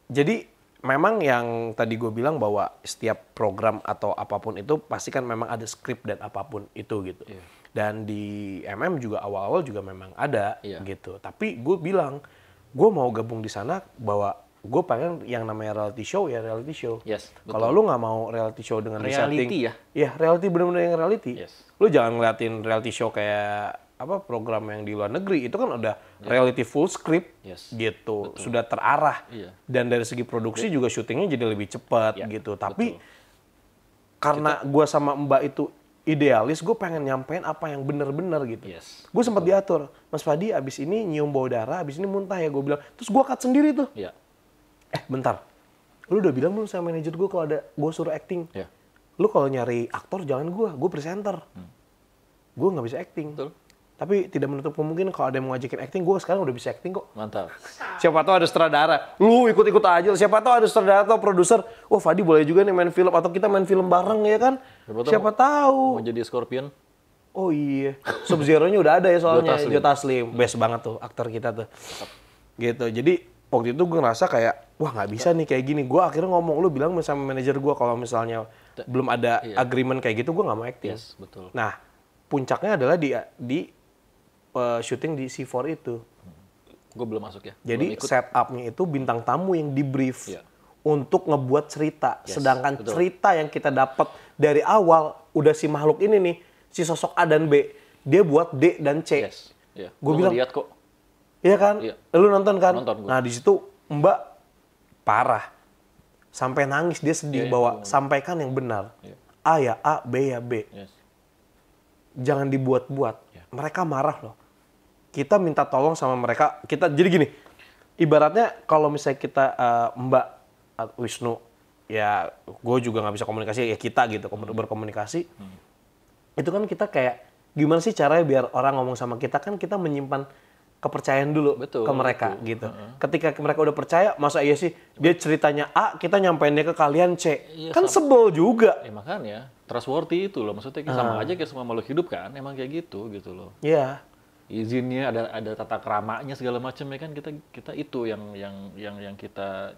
Jadi memang yang tadi gue bilang bahwa setiap program atau apapun itu pasti kan memang ada skrip dan apapun itu gitu. Yeah. Dan di MM juga awal-awal juga memang ada yeah. gitu. Tapi gue bilang gue mau gabung di sana bahwa gue pengen yang namanya reality show ya reality show. Yes. Kalau lu nggak mau reality show dengan reality setting, ya. Iya, reality benar-benar yang reality. Yes. Lu jangan ngeliatin reality show kayak apa program yang di luar negeri itu kan udah yeah. reality full script yes. gitu betul. sudah terarah yeah. dan dari segi produksi Betul. Iya. juga syutingnya jadi lebih cepat yeah. gitu tapi Betul. karena gue sama mbak itu idealis gue pengen nyampein apa yang bener-bener gitu yes. gue sempat diatur mas Fadi abis ini nyium bau darah abis ini muntah ya gue bilang terus gue cut sendiri tuh yeah eh bentar, lu udah bilang belum sama manajer gue kalau ada gue suruh acting. Yeah. Lu kalau nyari aktor jangan gue, gue presenter. Hmm. Gue nggak bisa acting. Betul. Tapi tidak menutup kemungkinan kalau ada yang mau ngajakin acting, gue sekarang udah bisa acting kok. Mantap. siapa tahu ada sutradara. Lu ikut-ikut aja. Siapa tahu ada sutradara atau produser. Wah, Fadi boleh juga nih main film atau kita main film bareng ya kan? Siapa, siapa tahu. Mau jadi Scorpion? Oh iya. Sub Zero-nya udah ada ya soalnya. Jota Slim. Best banget tuh aktor kita tuh. Gitu. Jadi waktu itu gue ngerasa kayak wah nggak bisa nih kayak gini gue akhirnya ngomong lu bilang sama manajer gue kalau misalnya T belum ada iya. agreement kayak gitu gue nggak mau acting yes, betul. nah puncaknya adalah di di uh, eh, syuting di C4 itu gue belum masuk ya jadi setupnya itu bintang tamu yang di brief iya. untuk ngebuat cerita yes, sedangkan betul. cerita yang kita dapat dari awal udah si makhluk ini nih si sosok A dan B dia buat D dan C yes, yeah. gue bilang lihat kok Iya kan? Iya. Lu nonton kan? Nonton gue. Nah, di situ Mbak parah. Sampai nangis dia sedih yeah, bahwa iya. sampaikan yang benar. Iya. A ya A, B ya B. Yes. Jangan dibuat-buat. Yeah. Mereka marah loh. Kita minta tolong sama mereka. Kita jadi gini. Ibaratnya kalau misalnya kita uh, Mbak Wisnu ya gue juga nggak bisa komunikasi ya kita gitu hmm. berkomunikasi hmm. itu kan kita kayak gimana sih caranya biar orang ngomong sama kita kan kita menyimpan kepercayaan dulu betul, ke mereka betul. gitu. Uh-huh. Ketika mereka udah percaya, masa iya sih dia ceritanya A, kita nyampeinnya ke kalian C. Iya, kan sama. sebel juga. Ya makanya, trustworthy itu loh. Maksudnya uh. sama ah. aja kayak semua makhluk hidup kan, emang kayak gitu gitu loh. Iya. Yeah. Izinnya ada ada tata keramanya segala macam ya kan kita kita itu yang yang yang yang kita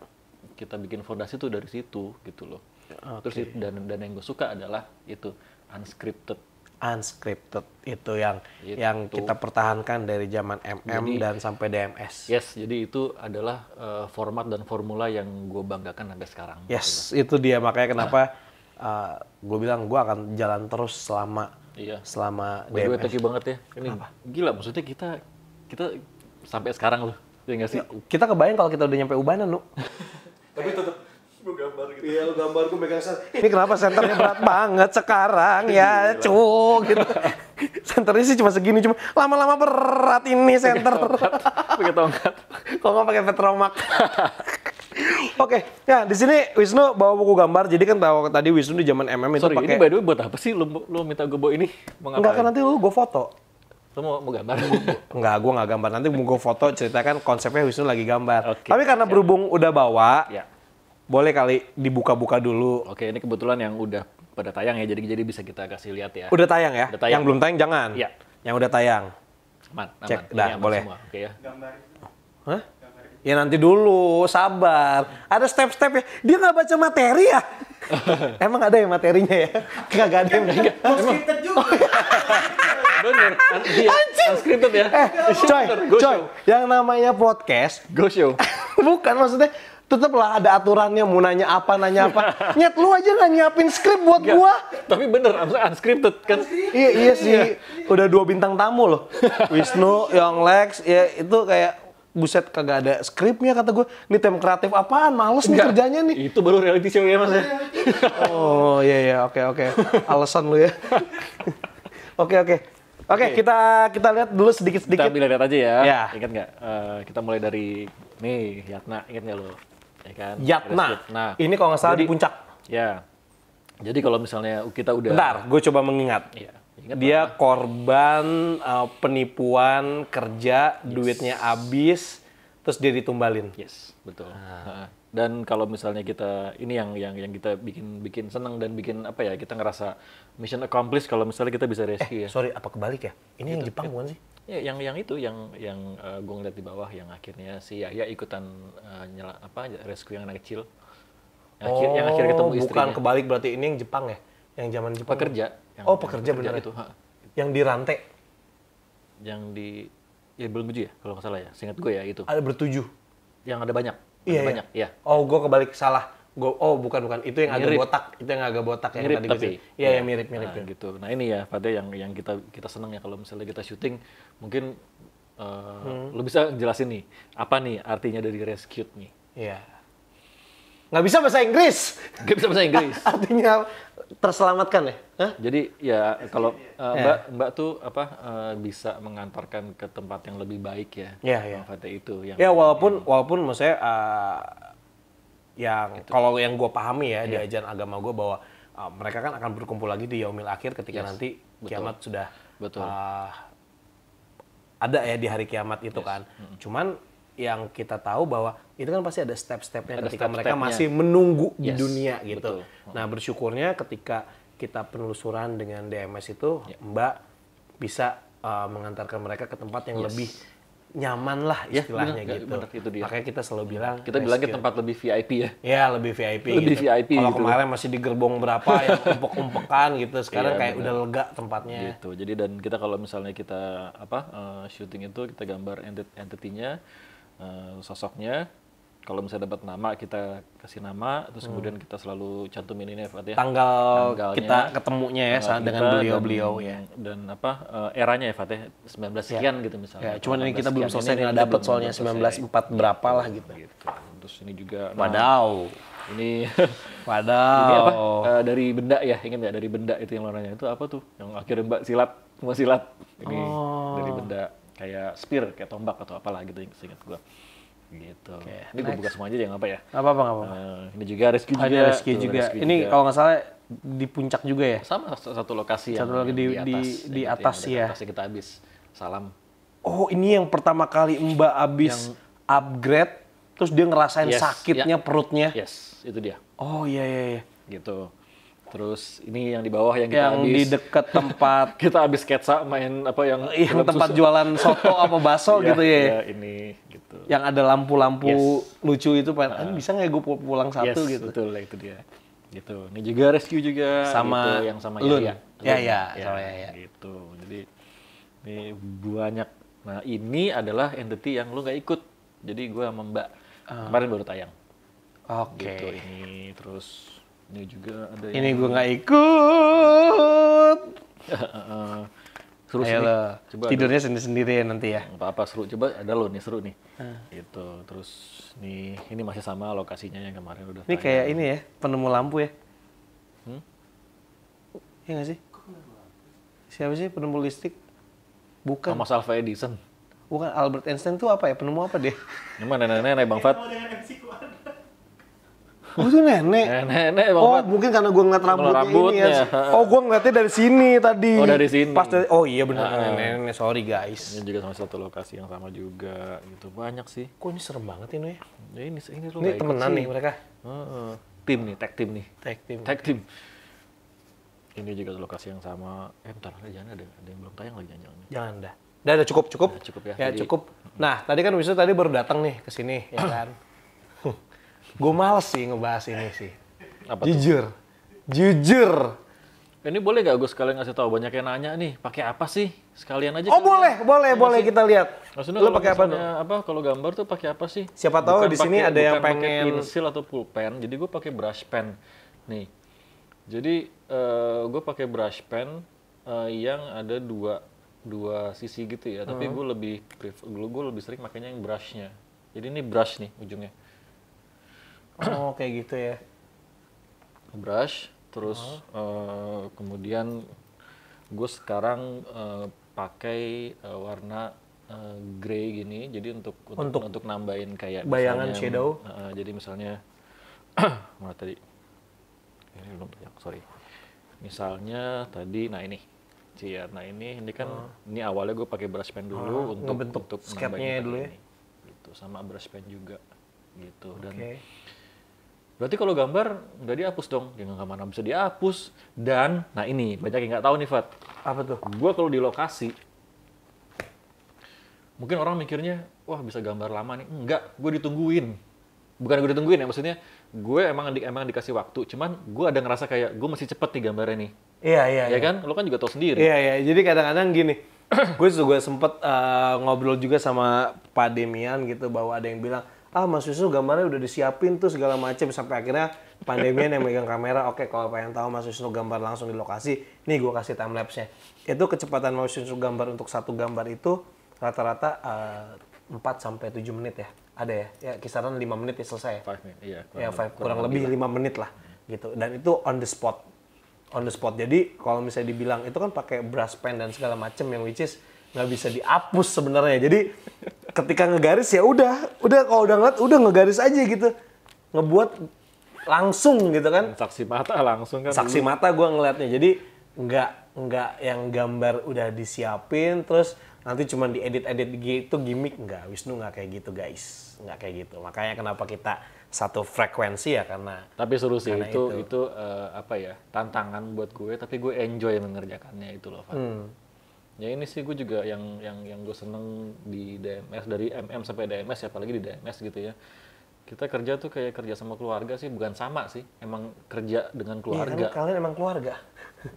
kita bikin fondasi itu dari situ gitu loh. Okay. Terus dan dan yang gue suka adalah itu unscripted unscripted itu yang itu. yang kita pertahankan dari zaman MM jadi, dan sampai DMS. Yes, jadi itu adalah uh, format dan formula yang gue banggakan sampai sekarang. Yes, itu dia makanya kenapa uh, nah. eh, gue bilang gue akan jalan terus selama iya. selama By DMS. Gue banget ya. Ini kenapa? Gila, maksudnya kita kita sampai sekarang loh. Ya sih? Kita kebayang kalau kita udah nyampe Ubanan, lu. Tapi tetap gambar gitu. Iya, lu gambar gue megang senter. Eh, ini kenapa senternya berat [LAUGHS] banget sekarang ya, iya. cu gitu. Senternya sih cuma segini, cuma lama-lama berat ini senter. Iya, pakai tongkat. Kok nggak pakai petromak? Oke, okay. Ya, nah di sini Wisnu bawa buku gambar. Jadi kan tahu tadi Wisnu di zaman MM itu Sorry, ini by the way buat apa sih lu lu minta gue bawa ini? Enggak kan nanti lu gue foto. Lu mau, mau gambar? Enggak, [LAUGHS] gue nggak gambar. Nanti mau gue foto ceritakan konsepnya Wisnu lagi gambar. Okay. Tapi karena berhubung udah bawa, ya boleh kali dibuka-buka dulu. Oke, ini kebetulan yang udah pada tayang ya, jadi jadi bisa kita kasih lihat ya. Udah tayang ya? Udah tayang. Yang belum tayang jangan. Iya. Yang udah tayang. Aman, aman. Cek, dah, aman boleh. Semua. Oke ya. Gambar. Hah? Ya nanti dulu, sabar. Ada step-stepnya. Dia nggak baca materi ya? [LAUGHS] Emang ada ya materinya ya? Kagak ada yang. Enggak. Unscripted juga. [LAUGHS] Bener. Unscripted iya. ya. Eh, coy, coy. Yang namanya podcast. Go show. [LAUGHS] Bukan maksudnya tetaplah ada aturannya mau nanya apa nanya apa [LAUGHS] nyet lu aja nggak nyiapin skrip buat Gak, gua tapi bener unscripted kan iya iya sih iya. udah dua bintang tamu loh [LAUGHS] Wisnu Young Lex ya itu kayak buset kagak ada skripnya kata gue ini tim kreatif apaan males nih kerjanya nih itu baru reality show ya mas ya [LAUGHS] oh iya iya oke oke alasan lu ya oke oke oke kita kita lihat dulu sedikit sedikit kita lihat aja ya, ya. ingat nggak uh, kita mulai dari Nih, Yatna, Ingat nggak lo? ya kan? Yatna. Nah, Ini kalau nggak salah Jadi, di puncak. Ya. Jadi kalau misalnya kita udah Bentar, gue coba mengingat. Ya, ingat Dia apa? korban uh, penipuan kerja, yes. duitnya habis, terus dia ditumbalin. Yes, betul. Ah. Dan kalau misalnya kita ini yang yang yang kita bikin bikin senang dan bikin apa ya kita ngerasa mission accomplished kalau misalnya kita bisa eh, rescue eh, ya. Sorry, apa kebalik ya? Ini gitu, yang Jepang ya. bukan sih? Ya, yang yang itu yang yang uh, eh, gue ngeliat di bawah yang akhirnya si Yahya ikutan uh, eh, nyala apa rescue yang anak kecil. Yang oh, akhir, yang akhir ketemu oh, istrinya. Bukan kebalik berarti ini yang Jepang ya? Yang zaman Jepang. Pekerja. oh, pekerja, benar itu. Ha. Yang dirantai Yang di ya belum tujuh ya kalau nggak salah ya. Seingat gue ya itu. Ada bertujuh. Yang ada banyak. Iya, ada iya. banyak. Iya. Oh, gue kebalik salah Go, oh bukan bukan itu yang mirip. agak botak itu yang agak botak mirip, yang tadi tapi, gitu. ya, ya mirip mirip nah, gitu. Nah ini ya pada yang yang kita kita senang ya kalau misalnya kita syuting mungkin uh, hmm. lo bisa jelasin nih apa nih artinya dari rescued nih? Iya. Nggak bisa bahasa Inggris. Nggak bisa bahasa Inggris. [LAUGHS] artinya terselamatkan ya? Hah? Jadi ya kalau uh, Mbak Mbak tuh apa uh, bisa mengantarkan ke tempat yang lebih baik ya. Iya yeah, iya. itu yang. Ya walaupun yang... Gitu. walaupun maksudnya uh, yang gitu. kalau yang gue pahami ya yeah. di iya. ajaran agama gue bahwa uh, mereka kan akan berkumpul lagi di yaumil akhir ketika yes. nanti Betul. kiamat sudah Betul. Uh, ada ya di hari kiamat itu yes. kan. Mm-hmm. Cuman yang kita tahu bahwa itu kan pasti ada step-stepnya ketika step mereka masih menunggu yes. di dunia gitu. Betul. Nah bersyukurnya ketika kita penelusuran dengan DMS itu yeah. Mbak bisa uh, mengantarkan mereka ke tempat yang yes. lebih nyaman lah iya, istilahnya ya, gitu. Bener, itu dia. Makanya kita selalu bilang kita bilang ke tempat lebih VIP ya. Ya lebih VIP. Lebih gitu. VIP. Kalau gitu. kemarin masih di gerbong berapa yang [LAUGHS] umpek-umpekan gitu, sekarang ya, kayak bener. udah lega tempatnya. Gitu. Jadi dan kita kalau misalnya kita apa uh, syuting itu kita gambar entity-nya, uh, sosoknya, kalau misalnya dapat nama kita kasih nama terus hmm. kemudian kita selalu cantumin ini ya tanggal Tanggalnya, kita ketemunya ya tanggal dengan beliau-beliau ya dan apa uh, eranya ya Fatih ya? 19 ya. sekian yeah. gitu misalnya yeah, cuman ini kita belum selesai nggak dapat soalnya 1904 4 gitu. berapa lah gitu. gitu terus ini juga nah, wadaw ini [LAUGHS] wadaw ini apa uh, dari benda ya ingat nggak dari benda itu yang warnanya itu apa tuh yang akhirnya mbak silat semua silat ini oh. dari benda kayak spear kayak tombak atau apalah gitu ingat gua Gitu. Okay, ini gue buka semua aja deh, apa ya? Gak apa-apa, gak apa-apa. Uh, ini juga Reski juga. Ada juga. Rescue ini kalau nggak salah di puncak juga ya? Sama, satu lokasi satu yang, di, yang di atas. Di, di atas ya. Atas kita habis. Salam. Oh, ini yang pertama kali Mbak habis yang... upgrade, terus dia ngerasain yes, sakitnya ya. perutnya. Yes, itu dia. Oh, iya, iya, iya. Gitu Terus ini yang di bawah yang kita habis di dekat tempat [LAUGHS] kita habis sketsa main apa yang yang tempat susu. jualan soto apa baso [LAUGHS] iya, gitu ya. Iya, ini gitu. Yang ada lampu-lampu yes. lucu itu pengen, kan ah. bisa nggak gue pulang satu yes, gitu. betul itu dia. Gitu. Ini juga rescue juga sama gitu, yang sama Lun. Ya, ya, ya, ya, sama ya, ya. Gitu. Jadi ini banyak. Nah, ini adalah entity yang lu nggak ikut. Jadi gue sama Mbak uh. kemarin baru tayang. Oke. Okay. Gitu ini terus ini juga ada Ini gue nggak ikut. [LAUGHS] seru sih. tidurnya sendiri-sendiri ya nanti ya. Apa-apa seru. Coba ada lo nih seru nih. Hmm. Itu Terus nih ini masih sama lokasinya yang kemarin udah. Ini kayak ini ya, penemu lampu ya. Hmm? Iya nggak sih? Siapa sih penemu listrik? Bukan. Thomas Alva Edison. Bukan Albert Einstein tuh apa ya? Penemu apa deh? Ini mana nenek-nenek Bang Fat? Oh itu nenek. Nenek, Oh mungkin karena gue ngeliat rambutnya, rambutnya ini ya. Oh gue ngeliatnya dari sini tadi. Oh dari sini. Pas dari, oh iya benar nah, nenek, nenek sorry guys. Ini juga sama satu lokasi yang sama juga gitu banyak sih. Kok ini serem banget ini ya? ini ini Ini temenan nih mereka. Uh, Tim nih, tag tim nih. Tag tim, Tag tim, Ini juga lokasi yang sama. Eh bentar, jangan ada, ada yang belum tayang lagi jangan. Jangan dah. Dah, dah cukup cukup. Ya, cukup ya. Ya Jadi, cukup. Nah tadi kan wisnu tadi baru datang nih ke sini ya, ya kan gue males sih ngebahas ini sih. Apa Jujur. Tuh? Jujur. Ini boleh gak gue sekalian ngasih tahu banyak yang nanya nih, pakai apa sih? Sekalian aja. Oh ya. boleh, boleh, iya boleh sih? kita lihat. Maksudnya lo pakai apa? Tuh? Apa kalau gambar tuh pakai apa sih? Siapa tahu di sini pake, ada yang pengen pensil atau pulpen, jadi gue pakai brush pen. Nih, jadi uh, eh, gue pakai brush pen uh, yang ada dua dua sisi gitu ya. Tapi hmm. gue lebih gue lebih sering makanya yang brushnya. Jadi ini brush nih ujungnya. Oh kayak gitu ya. Brush, terus oh. uh, kemudian gue sekarang uh, pakai uh, warna uh, grey gini, jadi untuk untuk, untuk, untuk nambahin kayak bayangan misalnya, shadow. Uh, jadi misalnya [CLEARS THROAT] mana tadi? Ini belum banyak, sorry. Misalnya tadi, nah ini. cia, nah ini ini kan oh. ini awalnya gue pakai brush pen dulu oh, untuk bentuk untuk skepnya dulu ya. Gitu, sama brush pen juga gitu dan berarti kalau gambar nggak dihapus dong ya nggak mana bisa dihapus dan nah ini banyak yang nggak tahu nih Fat apa tuh gue kalau di lokasi mungkin orang mikirnya wah bisa gambar lama nih enggak gue ditungguin bukan gue ditungguin ya maksudnya gue emang di, emang dikasih waktu cuman gue ada ngerasa kayak gue masih cepet nih gambarnya nih iya iya ya iya. kan lo kan juga tau sendiri iya iya jadi kadang-kadang gini [CLEARS THROAT] gue juga sempet uh, ngobrol juga sama Pak Demian gitu bahwa ada yang bilang ah Mas Wisnu gambarnya udah disiapin tuh segala macem sampai akhirnya pandemi yang megang kamera oke kalau pengen tahu Mas Wisnu gambar langsung di lokasi nih gue kasih time lapse nya itu kecepatan Mas Wisnu gambar untuk satu gambar itu rata-rata uh, sampai tujuh menit ya ada ya, ya kisaran lima menit ya selesai ya, minute, iya, kurang, ya five, kurang, kurang lebih lima menit lah gitu dan itu on the spot on the spot jadi kalau misalnya dibilang itu kan pakai brush pen dan segala macem yang which is nggak bisa dihapus sebenarnya. Jadi ketika ngegaris ya udah, udah kalau udah ngeliat udah ngegaris aja gitu. Ngebuat langsung gitu kan. Hmm, saksi mata langsung kan. Saksi mata gue ngeliatnya. Jadi nggak nggak yang gambar udah disiapin terus nanti cuma diedit-edit gitu gimmick nggak Wisnu nggak kayak gitu guys nggak kayak gitu makanya kenapa kita satu frekuensi ya karena tapi seru sih itu itu, itu uh, apa ya tantangan buat gue tapi gue enjoy mengerjakannya itu loh Fad. Hmm ya ini sih gue juga yang yang yang gue seneng di DMS dari MM sampai DMS ya apalagi di DMS gitu ya kita kerja tuh kayak kerja sama keluarga sih bukan sama sih emang kerja dengan iya, keluarga ya, kan kalian emang keluarga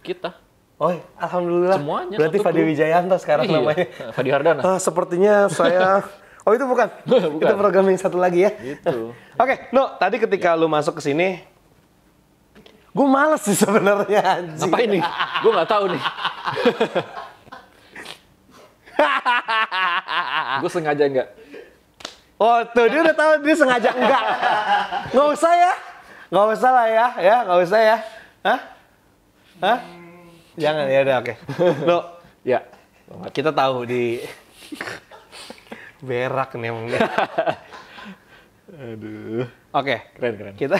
kita Oh, iya, alhamdulillah. semuanya Berarti Fadi Wijayanto sekarang iya. namanya. [LAUGHS] Fadi Hardana. Eh, sepertinya saya [LAUGHS] Oh, itu bukan. [LAUGHS] bukan. Itu program yang satu lagi ya. Gitu. Oke, okay, No, tadi ketika ya. lu masuk ke sini gue males sih sebenarnya Apa ini? gue nggak tahu nih. gue sengaja enggak. Oh tuh dia udah tahu dia sengaja enggak. Nggak usah ya, nggak usah lah ya, ya nggak usah ya. Hah? Hah? Jangan ya udah oke. [LAUGHS] Lo ya kita tahu di berak nih emang. Aduh. Oke. Keren keren. Kita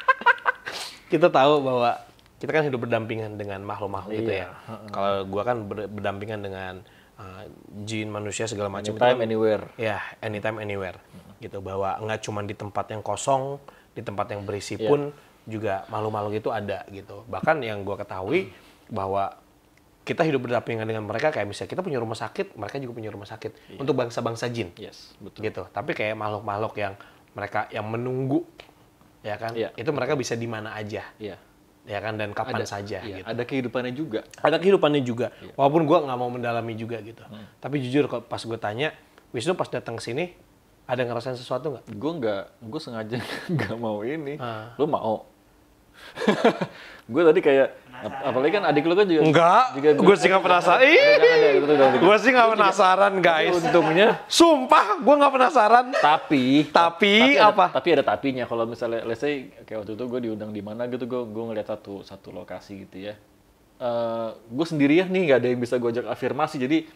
[LAUGHS] kita tahu bahwa kita kan hidup berdampingan dengan makhluk-makhluk gitu iya. itu ya. Kalau gua kan berdampingan dengan uh, jin manusia segala macam anytime itu, kan- anywhere ya anytime anywhere hmm. gitu bahwa nggak cuma di tempat yang kosong di tempat yang berisi yeah. pun juga makhluk-makhluk itu ada gitu bahkan yang gue ketahui hmm. bahwa kita hidup berdampingan dengan mereka kayak misalnya kita punya rumah sakit mereka juga punya rumah sakit yeah. untuk bangsa-bangsa jin yes betul gitu tapi kayak makhluk-makhluk yang mereka yang menunggu ya kan yeah. itu mereka bisa di mana aja yeah ya kan dan kapan ada, saja iya, gitu. ada kehidupannya juga ada kehidupannya juga iya. walaupun gue nggak mau mendalami juga gitu hmm. tapi jujur pas gue tanya Wisnu pas datang ke sini ada ngerasain sesuatu nggak gue nggak gue sengaja [LAUGHS] nggak mau ini hmm. Ah. lo mau [LAUGHS] gue tadi kayak ap apalagi kan adik lu kan juga enggak gue sih nggak penasaran iya, gue sih nggak penasaran guys untungnya sumpah gue nggak penasaran tapi tapi, tapi ada, apa tapi ada tapinya kalau misalnya let's say kayak waktu itu gue diundang di mana gitu gue gue ngeliat satu satu lokasi gitu ya uh, eh, gue sendirian nih nggak ada yang bisa gue ajak afirmasi jadi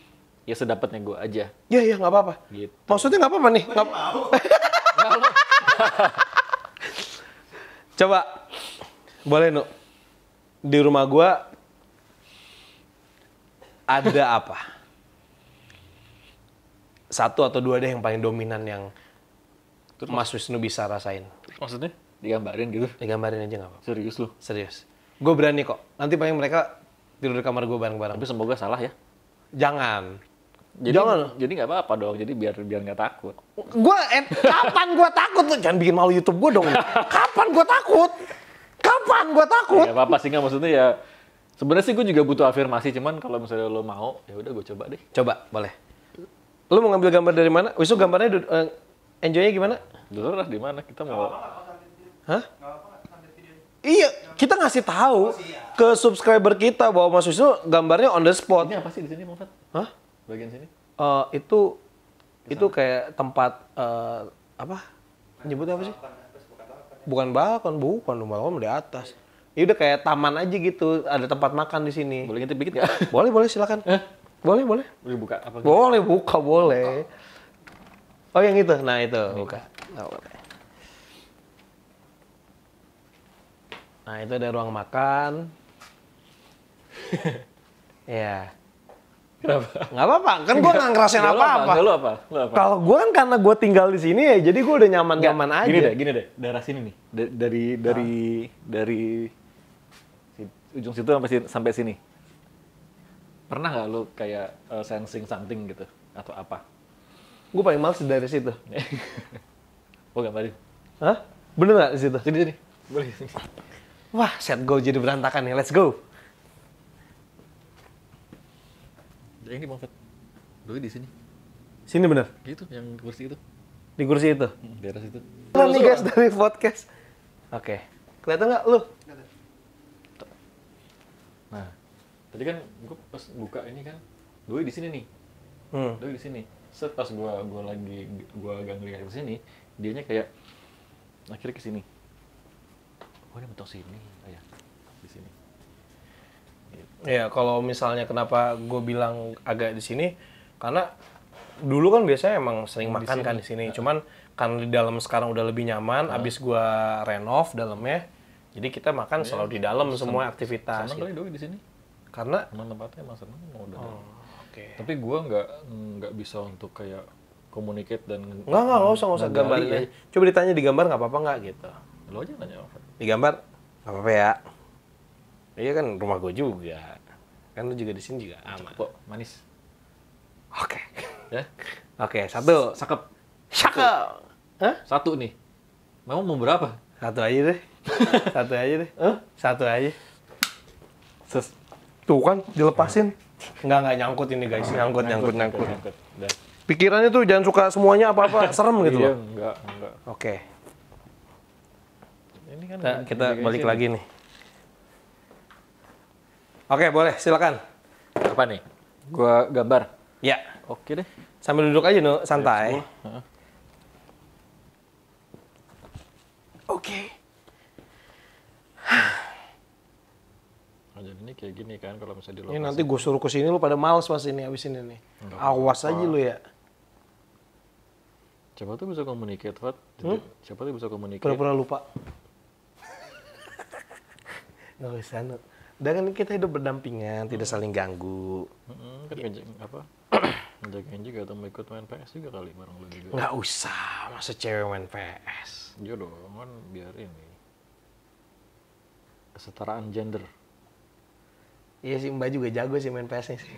ya sedapatnya gue aja ya ya nggak apa-apa gitu. maksudnya nggak apa-apa nih [LAUGHS] coba boleh, Nuk. Di rumah gua ada [LAUGHS] apa? Satu atau dua deh yang paling dominan yang Terus Mas Wisnu bisa rasain. Maksudnya? Digambarin gitu? Digambarin aja gak apa-apa. Serius lu? Serius. Gue berani kok. Nanti paling mereka tidur di kamar gue bareng-bareng. Tapi semoga salah ya. Jangan. Jadi, Jangan. Jadi nggak apa-apa dong. Jadi biar biar nggak takut. Gue eh, kapan gue takut? tuh Jangan bikin malu YouTube gue dong. [LAUGHS] kapan gue takut? Kapan gue takut? Ya apa-apa sih nggak maksudnya ya. Sebenarnya sih gue juga butuh afirmasi, cuman kalau misalnya lo mau, ya udah gue coba deh. Coba, boleh. Lo mau ngambil gambar dari mana? Wisu gambarnya uh, eh, enjoy gimana? Dulu lah di mana kita mau. Hah? Iya, kita ngasih tahu oh, iya. ke subscriber kita bahwa Mas Wisnu gambarnya on the spot. Ini apa sih di sini, Mufat? Hah? Bagian sini? Uh, itu Kesana. itu kayak tempat uh, apa? Nyebutnya apa sih? bukan balkon bukan rumah kamu di atas ya udah kayak taman aja gitu ada tempat makan di sini boleh ngintip dikit ya, nggak boleh boleh silakan eh? boleh boleh boleh buka apa gitu? boleh buka boleh oh, oh yang itu nah itu buka Nah, oh, boleh. nah itu ada ruang makan [LAUGHS] ya yeah. Kenapa? Gak apa-apa, kan gue gak ngerasain apa-apa. Lu apa? Kalau gue kan karena gue tinggal di sini ya, jadi gue udah nyaman-nyaman aja. Gini deh, gini deh, daerah sini nih, D dari dari nah. dari ujung situ sampai sini, sampai sini. Pernah gak lu kayak uh, sensing something gitu atau apa? Gue paling males dari situ. Gue [LAUGHS] oh, balik. Hah? Bener nggak di situ? Sini sini. Boleh. Wah, set go jadi berantakan nih. Let's go. Yang ini bang Fat dulu di sini sini bener gitu yang kursi itu di kursi itu hmm, itu. itu. Halo nih guys dari podcast oke okay. kelihatan nggak lu nah tadi kan gue pas buka ini kan doi di sini nih hmm. doi di sini set pas gue gua lagi gue gangguin ke sini dianya kayak akhirnya ke sini oh dia mentok sini Iya, kalau misalnya kenapa gue bilang agak di sini karena dulu kan biasanya emang sering di makan kan sini. kan di sini. Nah. Cuman karena di dalam sekarang udah lebih nyaman, nah. abis gue renov dalamnya, jadi kita makan ya, selalu di dalam sen- semua aktivitas. Seneng kali gitu. doi di sini. Karena emang tempatnya emang seneng mau udah. Oh, okay. Tapi gue nggak nggak bisa untuk kayak communicate dan nggak nggak nggak usah nggak usah gambar. ya. Coba ditanya di gambar nggak apa-apa nggak gitu. Lo aja nanya apa? Di gambar nggak apa-apa ya. Iya kan rumah gue juga. Kan lu juga di sini juga aman. Cukup, manis. Oke. Ya? Oke, satu. Sakep. Sakep. Hah? Satu nih. Memang mau berapa? Satu aja deh. [LAUGHS] satu aja deh. Huh? Satu aja. Sus. Tuh kan dilepasin. Enggak enggak nyangkut ini guys. Oh, nyangkut nyangkut nyangkut. nyangkut. nyangkut. Pikirannya tuh jangan suka semuanya apa-apa, [LAUGHS] serem gitu iya, loh. Iya, enggak, enggak. Oke. Okay. Ini kan nah, kita balik lagi nih. Oke, boleh. Silakan. Apa nih? Gua gambar. Ya. Oke deh. Sambil duduk aja, Nuh. Santai. Oke. Nah, jadi ini kayak gini kan kalau misalnya di lokasi. Ini nanti gue suruh ke sini lu pada males pas ini habis ini nih. Enggak Awas apa. aja lu ya. Ah. Siapa tuh bisa komunikasi, Fat? Hmm? Siapa tuh bisa komunikasi? pura pernah lupa. [LAUGHS] Nggak usah, Nuh dengan kan kita hidup berdampingan, hmm. tidak saling ganggu. Hmm, kan ya. apa? Menjagain [CLEARS THROAT] juga atau mau ikut main PS juga kali bareng lu juga. Nggak usah, masa cewek main PS. Iya dong, kan biar ini. Kesetaraan gender. Iya sih, Mbak juga jago sih main PS-nya sih.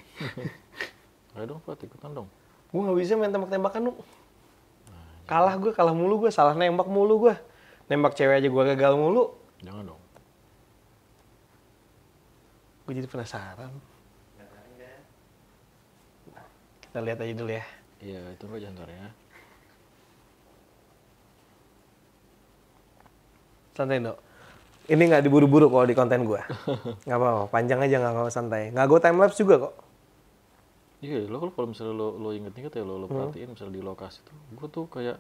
[LAUGHS] Ayo dong, Pat, ikutan dong. Gue nggak bisa main tembak-tembakan, dong. Nah, iya. kalah gue, kalah mulu gue, salah nembak mulu gue. Nembak cewek aja gue gagal mulu. Jangan dong. Gue jadi penasaran. Kita lihat aja dulu ya. Iya, tunggu aja ntar ya. Santai, Dok. Ini nggak diburu-buru kalau di konten gue. [LAUGHS] Nggak apa-apa, panjang aja nggak apa santai. Nggak gue time lapse juga kok. Iya, lo kalau misalnya lo, lo inget-inget gitu ya, lo, lo hmm. perhatiin hmm. misalnya di lokasi tuh, gue tuh kayak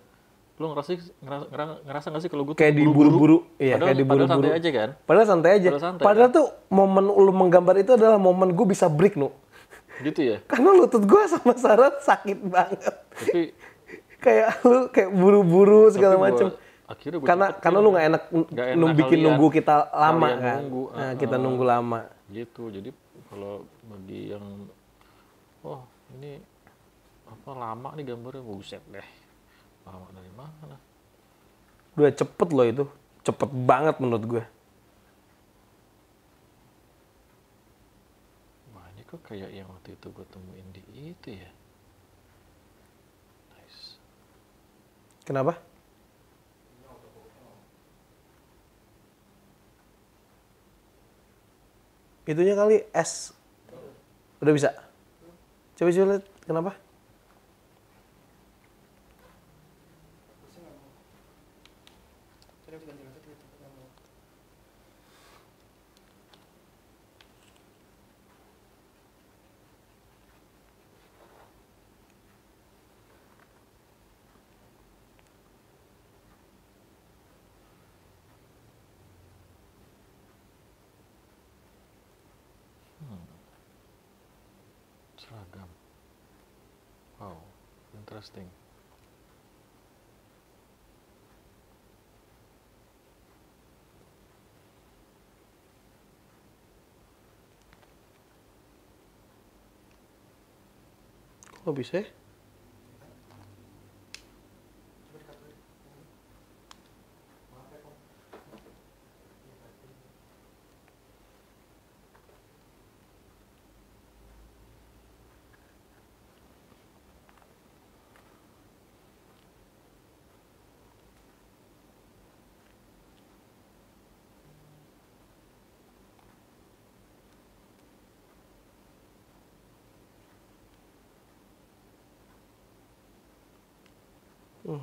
Lo ngerasa ngerasa, ngerasa gak sih kalau gue kayak diburu-buru? Iya, padahal, kayak diburu-buru. Padahal santai aja kan? Padahal santai aja. Padahal, santai, padahal kan? tuh momen lu menggambar itu adalah momen gue bisa break, Nu. Gitu ya? [LAUGHS] Karena lutut gue sama Sarat sakit banget. Tapi [LAUGHS] kayak lu kayak buru-buru segala macam akhirnya karena karena lu ya. nggak enak, gak enak bikin ya. nunggu kita lama ya kan nunggu, nah, ah, kita ah. nunggu lama gitu jadi kalau bagi yang oh ini apa lama nih gambarnya buset deh lama dari mana udah cepet loh itu cepet banget menurut gue Wah ini kok kayak yang waktu itu gue temuin di itu ya nice kenapa itunya kali S udah bisa coba coba lihat kenapa Interesting. What do you say? Hmm.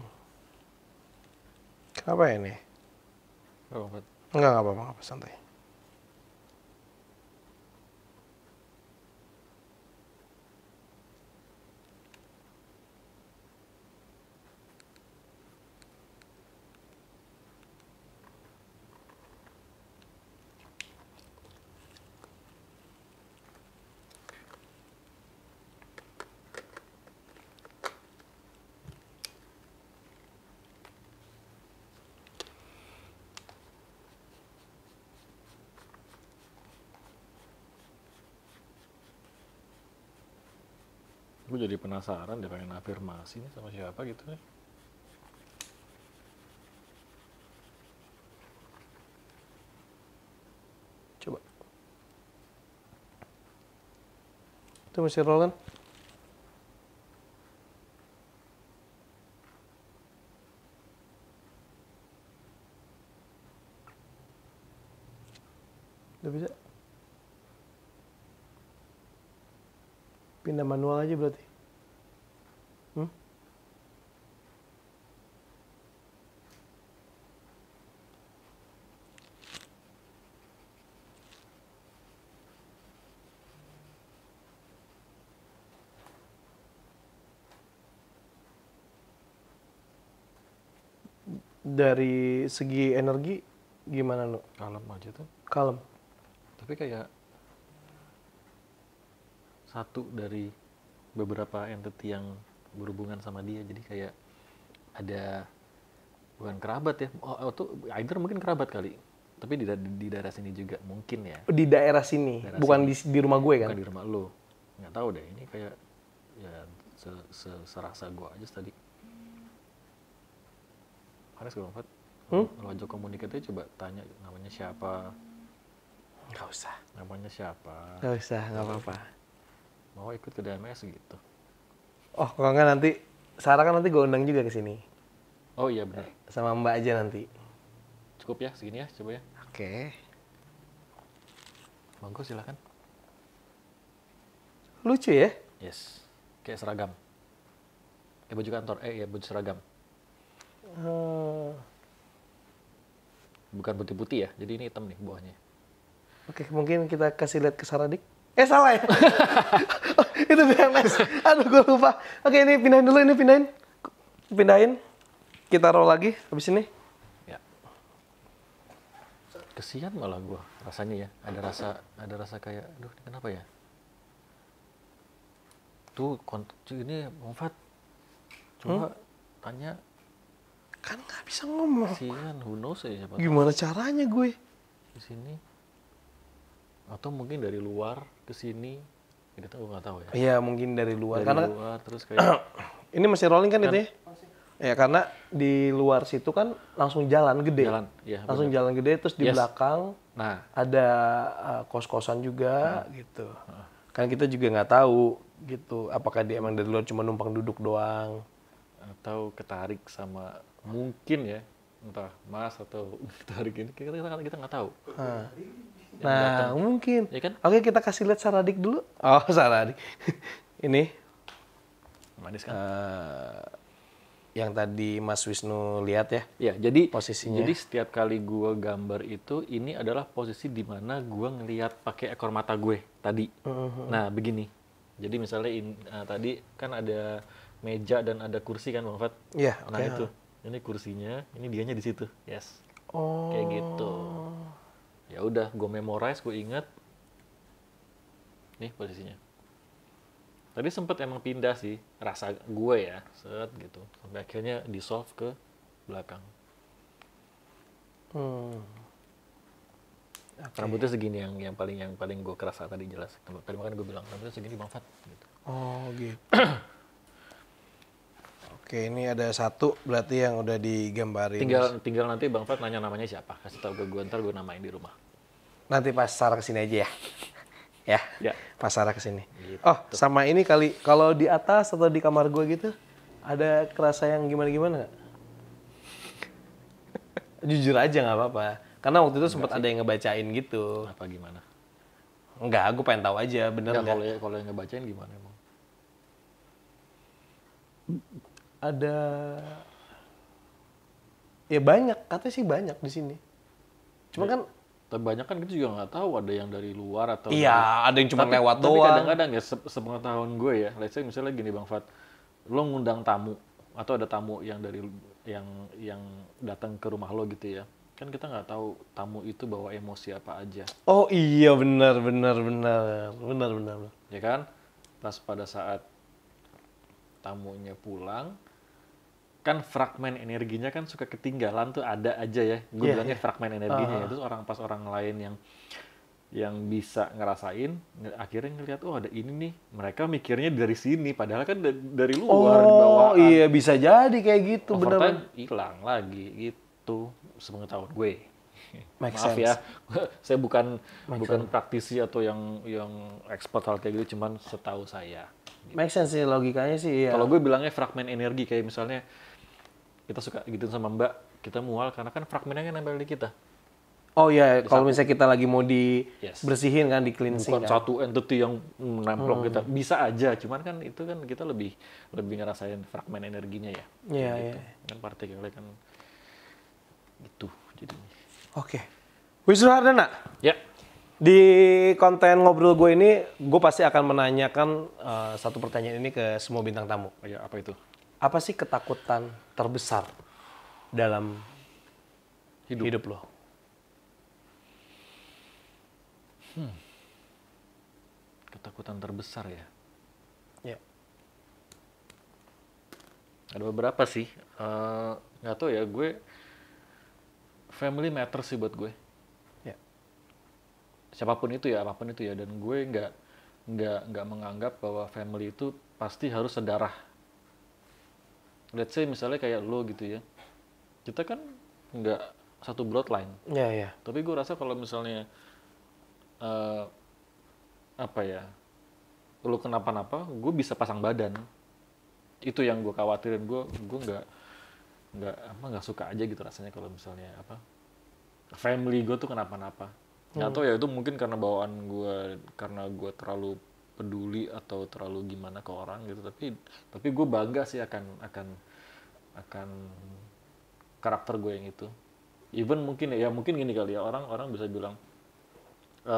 Kenapa ya ini? Enggak, enggak apa-apa, santai. jadi penasaran dia pengen afirmasi nih sama siapa gitu nih kan. coba itu masih kan? Udah bisa? Pindah manual aja berarti. dari segi energi gimana lu? Kalem aja tuh. Kalem. Tapi kayak satu dari beberapa entity yang berhubungan sama dia. Jadi kayak ada bukan kerabat ya. Oh, itu oh, either mungkin kerabat kali. Tapi di, da di daerah sini juga mungkin ya. Di daerah sini, daerah bukan sini. Di, di rumah gue kan? Bukan di rumah lo. Nggak tahu deh. Ini kayak ya se, se, serasa gue aja tadi Paris gue Fat hmm? kalau ajak komunikasi coba tanya namanya siapa Gak usah namanya siapa Gak usah gak apa-apa mau ikut ke DMS gitu oh kalau nggak nanti Sarah kan nanti gue undang juga ke sini oh iya benar sama Mbak aja nanti cukup ya segini ya coba ya oke okay. monggo silakan lucu ya yes kayak seragam kayak baju kantor eh ya baju seragam Bukan putih-putih ya, jadi ini hitam nih buahnya Oke, mungkin kita kasih lihat ke Saradik. Eh salah ya? [LAUGHS] itu BMS. Aduh, gue lupa. Oke, ini pindahin dulu, ini pindahin. Pindahin. Kita roll lagi habis ini. Ya. Kesian malah gue rasanya ya. Ada rasa ada rasa kayak, aduh kenapa ya? Tuh, ini manfaat Fat, coba hmm? tanya kan nggak bisa ngomong kasihan who knows ya siapa gimana tahu. caranya gue di sini atau mungkin dari luar ke sini kita tahu nggak tahu ya iya mungkin dari luar dari karena luar terus kayak [CLEARS THROAT] ini masih rolling kan, kan itu ya Ya karena di luar situ kan langsung jalan gede. Jalan, ya, langsung bener. jalan gede terus di yes. belakang nah. ada uh, kos-kosan juga nah. gitu. Nah. Kan kita juga nggak tahu gitu apakah dia emang dari luar cuma numpang duduk doang atau ketarik sama mungkin ya entah Mas atau [LAUGHS] Tarik ini kita kita kita nggak tahu. Nah, nah datang. mungkin. Ya kan? Oke kita kasih lihat Saradik dulu. Oh [LAUGHS] Saradik [LAUGHS] ini manis kan? Uh, yang tadi Mas Wisnu lihat ya. Ya, jadi posisinya. Jadi setiap kali gua gambar itu ini adalah posisi di mana gua ngelihat pakai ekor mata gue tadi. Uh mm-hmm. -huh. Nah, begini. Jadi misalnya in, uh, tadi kan ada meja dan ada kursi kan Bang Fat. Iya, nah okay. itu ini kursinya ini dianya di situ yes oh. kayak gitu ya udah gue memorize gue inget nih posisinya tadi sempet emang pindah sih rasa gue ya set gitu sampai akhirnya di solve ke belakang hmm. okay. rambutnya segini yang yang paling yang paling gue kerasa tadi jelas tadi makan gue bilang rambutnya segini bang Fat gitu. oh gitu [CLEARS THROAT] Oke, ini ada satu berarti yang udah digambarin. Tinggal tinggal nanti Bang Fat nanya namanya siapa. Kasih tau ke gue ntar gue namain di rumah. Nanti pas Sarah kesini aja ya. [LAUGHS] ya. Ya. Pas Sarah kesini. Gitu. Oh, sama ini kali kalau di atas atau di kamar gue gitu ada kerasa yang gimana-gimana gak? [LAUGHS] Jujur aja gak apa-apa. Karena waktu itu sempat ada yang ngebacain gitu. Apa gimana? Enggak, gue pengen tahu aja bener nggak? Ya, kalau yang ngebacain gimana emang? ada ya banyak katanya sih banyak di sini cuma ya, kan tapi banyak kan kita juga nggak tahu ada yang dari luar atau iya dari, ada yang cuma tapi, lewat tapi doang tapi kadang-kadang ya se tahun gue ya let's say misalnya gini bang Fat lo ngundang tamu atau ada tamu yang dari yang yang datang ke rumah lo gitu ya kan kita nggak tahu tamu itu bawa emosi apa aja oh iya benar benar benar benar benar ya kan pas pada saat tamunya pulang kan fragmen energinya kan suka ketinggalan tuh ada aja ya gue yeah, bilangnya yeah. fragmen energinya uh. ya ah. terus orang pas orang lain yang yang bisa ngerasain akhirnya ngelihat oh ada ini nih mereka mikirnya dari sini padahal kan dari luar oh bawaan. iya bisa jadi kayak gitu benar hilang lagi gitu sepengetahuan gue [LAUGHS] Make maaf ya. sense. ya [LAUGHS] saya bukan Make bukan sense. praktisi atau yang yang expert hal kayak gitu cuman setahu saya gitu. make sense sih logikanya sih ya. kalau gue bilangnya fragmen energi kayak misalnya kita suka gitu sama Mbak, kita mual karena kan fragmennya yang nempel di kita. Oh iya, yeah. kalau misalnya kita lagi mau dibersihin yes. kan, di cleansing Bukan kan. satu entity yang menemplok hmm. kita. Bisa aja, cuman kan itu kan kita lebih lebih ngerasain fragmen energinya ya. Iya, yeah, iya. Gitu. Yeah. Kan partikelnya kan gitu Oke. Okay. Wisnu Hardana. Ya. Yeah. Di konten ngobrol gue ini, gue pasti akan menanyakan uh, satu pertanyaan ini ke semua bintang tamu. Oh, iya, ya, apa itu? apa sih ketakutan terbesar dalam hidup, hidup lo? Hmm. Ketakutan terbesar ya. Ya. Ada beberapa sih. Eh, nggak uh, tahu ya, gue family matters sih buat gue. Ya. Siapapun itu ya, apapun itu ya. Dan gue nggak nggak nggak menganggap bahwa family itu pasti harus sedarah let's say misalnya kayak lo gitu ya kita kan nggak satu broadline ya yeah, ya yeah. tapi gue rasa kalau misalnya uh, apa ya lo kenapa-napa gue bisa pasang badan itu yang gue khawatirin gue gue nggak nggak apa nggak suka aja gitu rasanya kalau misalnya apa family gue tuh kenapa-napa nggak hmm. tahu ya itu mungkin karena bawaan gue karena gue terlalu peduli atau terlalu gimana ke orang gitu tapi tapi gue bangga sih akan akan akan karakter gue yang itu even mungkin ya, ya mungkin gini kali ya orang orang bisa bilang e,